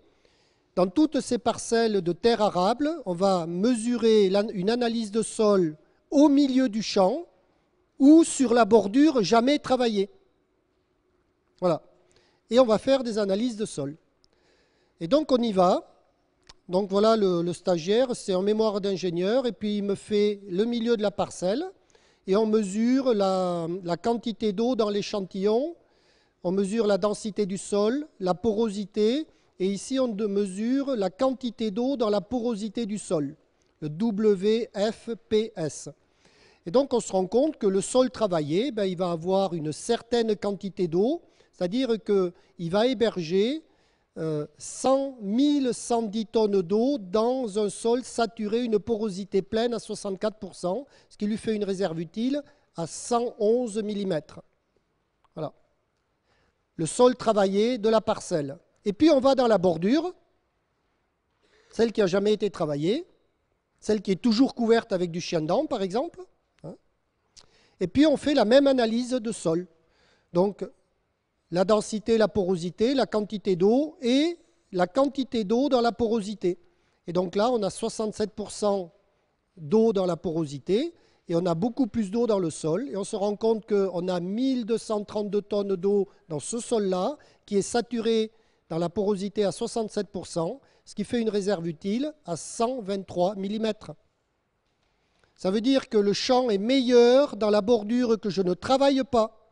Dans toutes ces parcelles de terre arable, on va mesurer une analyse de sol au milieu du champ ou sur la bordure jamais travaillée. Voilà. Et on va faire des analyses de sol. Et donc on y va. Donc voilà le, stagiaire, c'est en mémoire d'ingénieur, et puis il me fait le milieu de la parcelle, et on mesure la, la quantité d'eau dans l'échantillon, on mesure la densité du sol, la porosité, et ici on mesure la quantité d'eau dans la porosité du sol, le WFPS. Et donc on se rend compte que le sol travaillé, ben, il va avoir une certaine quantité d'eau, c'est-à-dire qu'il va héberger 100 euh, 110 tonnes d'eau dans un sol saturé, une porosité pleine à 64%, ce qui lui fait une réserve utile à 111 mm. Voilà. Le sol travaillé de la parcelle. Et puis on va dans la bordure, celle qui n'a jamais été travaillée, celle qui est toujours couverte avec du chien dent, par exemple. Hein. Et puis on fait la même analyse de sol. Donc la densité, la porosité, la quantité d'eau et la quantité d'eau dans la porosité. Et donc là, on a 67% d'eau dans la porosité et on a beaucoup plus d'eau dans le sol. Et on se rend compte qu'on a 1232 tonnes d'eau dans ce sol-là qui est saturé dans la porosité à 67%, ce qui fait une réserve utile à 123 mm. Ça veut dire que le champ est meilleur dans la bordure que je ne travaille pas.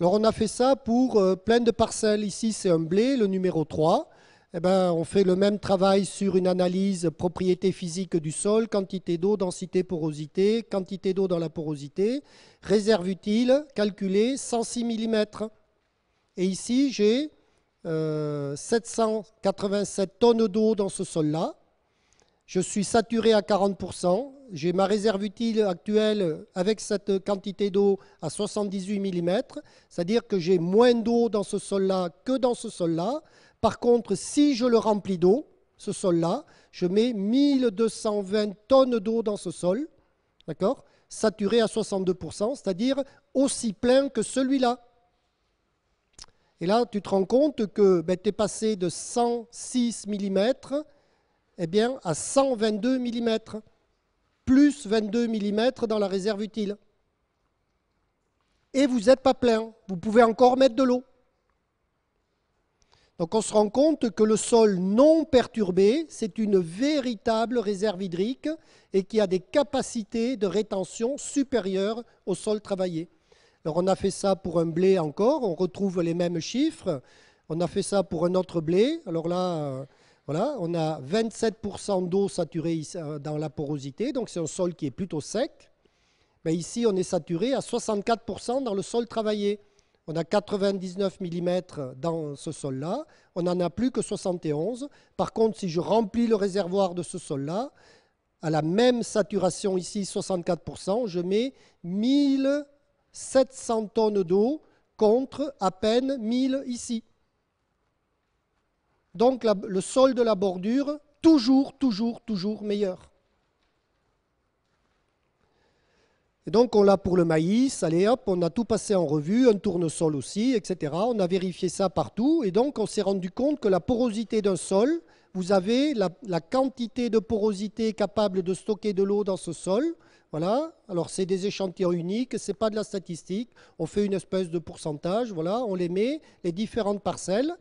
Alors on a fait ça pour euh, plein de parcelles. Ici c'est un blé, le numéro 3. Eh ben, on fait le même travail sur une analyse propriété physique du sol, quantité d'eau, densité, porosité, quantité d'eau dans la porosité, réserve utile, calculée 106 mm. Et ici, j'ai 787 euh, tonnes d'eau dans ce sol-là. Je suis saturé à 40%. J'ai ma réserve utile actuelle avec cette quantité d'eau à 78 mm. C'est-à-dire que j'ai moins d'eau dans ce sol-là que dans ce sol-là. Par contre, si je le remplis d'eau, ce sol-là, je mets 1220 tonnes d'eau dans ce sol. D'accord Saturé à 62%, c'est-à-dire aussi plein que celui-là. Et là, tu te rends compte que ben, tu es passé de 106 mm eh bien, à 122 mm, plus 22 mm dans la réserve utile. Et vous n'êtes pas plein, vous pouvez encore mettre de l'eau. Donc on se rend compte que le sol non perturbé, c'est une véritable réserve hydrique et qui a des capacités de rétention supérieures au sol travaillé. Alors on a fait ça pour un blé encore, on retrouve les mêmes chiffres. On a fait ça pour un autre blé. Alors là, euh, voilà, on a 27% d'eau saturée euh, dans la porosité, donc c'est un sol qui est plutôt sec. Mais ici, on est saturé à 64% dans le sol travaillé. On a 99 mm dans ce sol-là, on n'en a plus que 71. Par contre, si je remplis le réservoir de ce sol-là, à la même saturation ici, 64%, je mets 1700 tonnes d'eau contre à peine 1000 ici. Donc le sol de la bordure, toujours, toujours, toujours meilleur. Et donc on l'a pour le maïs, allez hop, on a tout passé en revue, un tournesol aussi, etc. On a vérifié ça partout et donc on s'est rendu compte que la porosité d'un sol, vous avez la, la, quantité de porosité capable de stocker de l'eau dans ce sol. Voilà, alors c'est des échantillons uniques, ce n'est pas de la statistique. On fait une espèce de pourcentage, voilà, on les met, les différentes parcelles.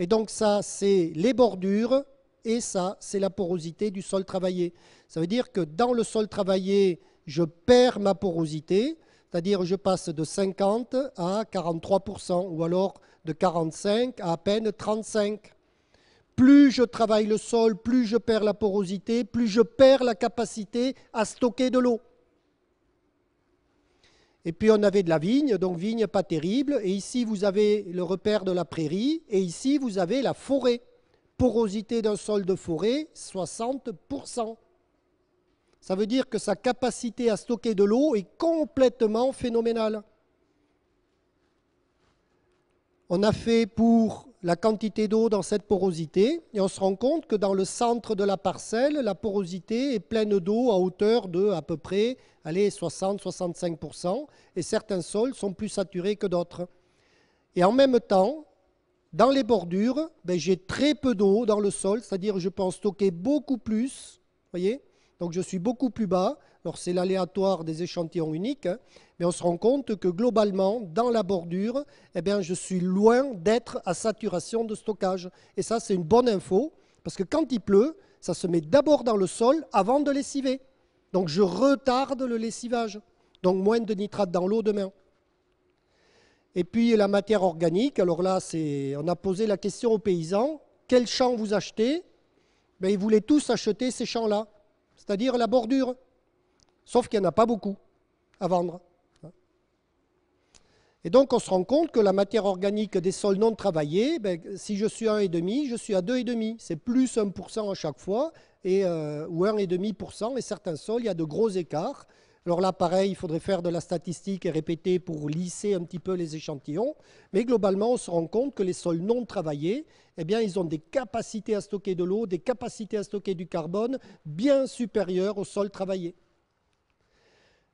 Et donc ça, c'est les bordures et ça, c'est la porosité du sol travaillé. Ça veut dire que dans le sol travaillé, je perds ma porosité, c'est-à-dire je passe de 50 à 43% ou alors de 45 à à peine 35. Plus je travaille le sol, plus je perds la porosité, plus je perds la capacité à stocker de l'eau. Et puis on avait de la vigne, donc vigne pas terrible. Et ici, vous avez le repère de la prairie. Et ici, vous avez la forêt. Porosité d'un sol de forêt, 60%. Ça veut dire que sa capacité à stocker de l'eau est complètement phénoménale. On a fait pour la quantité d'eau dans cette porosité et on se rend compte que dans le centre de la parcelle, la porosité est pleine d'eau à hauteur de à peu près 60-65% et certains sols sont plus saturés que d'autres. Et en même temps, dans les bordures, ben, j'ai très peu d'eau dans le sol, c'est-à-dire je peux en stocker beaucoup plus, voyez donc je suis beaucoup plus bas alors c'est l'aléatoire des échantillons uniques, hein, mais on se rend compte que globalement, dans la bordure, eh bien, je suis loin d'être à saturation de stockage. Et ça, c'est une bonne info, parce que quand il pleut, ça se met d'abord dans le sol avant de lessiver. Donc je retarde le lessivage. Donc moins de nitrate dans l'eau demain. Et puis la matière organique, alors là, on a posé la question aux paysans, quels champs vous achetez ben, Ils voulaient tous acheter ces champs-là, c'est-à-dire la bordure. Sauf qu'il n'y en a pas beaucoup à vendre. Et donc on se rend compte que la matière organique des sols non travaillés, ben, si je suis à 1,5, je suis à 2,5. C'est plus 1% à chaque fois, et, euh, ou 1,5%, et certains sols, il y a de gros écarts. Alors là, pareil, il faudrait faire de la statistique et répéter pour lisser un petit peu les échantillons. Mais globalement, on se rend compte que les sols non travaillés, eh bien, ils ont des capacités à stocker de l'eau, des capacités à stocker du carbone bien supérieures aux sols travaillés.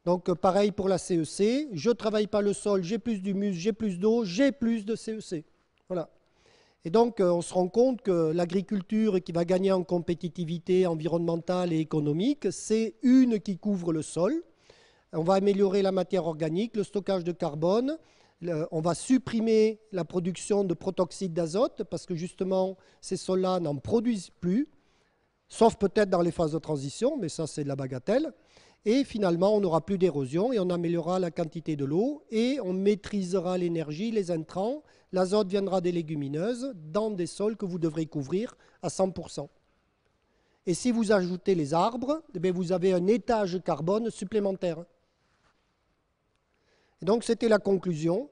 Donc euh, pareil pour la CEC, e je ne travaille pas le sol, j'ai plus d'humus, j'ai plus d'eau, j'ai plus de CEC. E voilà. Et donc euh, on se rend compte que l'agriculture qui va gagner en compétitivité environnementale et économique, c'est une qui couvre le sol. On va améliorer la matière organique, le stockage de carbone, on va supprimer la production de protoxyde d'azote parce que justement ces sols-là n'en produisent plus, sauf peut-être dans les phases de transition, mais ça c'est de la bagatelle. Et finalement, on n'aura plus d'érosion et on améliorera la quantité de l'eau et on maîtrisera l'énergie, les intrants. L'azote viendra des légumineuses dans des sols que vous devrez couvrir à 100%. Et si vous ajoutez les arbres, eh vous avez un étage carbone supplémentaire. donc c'était la conclusion,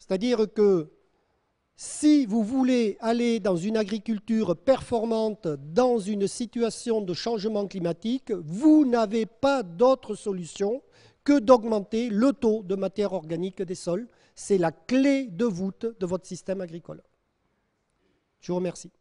c'est-à-dire que si vous voulez aller dans une agriculture performante, dans une situation de changement climatique, vous n'avez pas d'autre solution que d'augmenter le taux de matière organique des sols. C'est la clé de voûte de votre système agricole. Je vous remercie.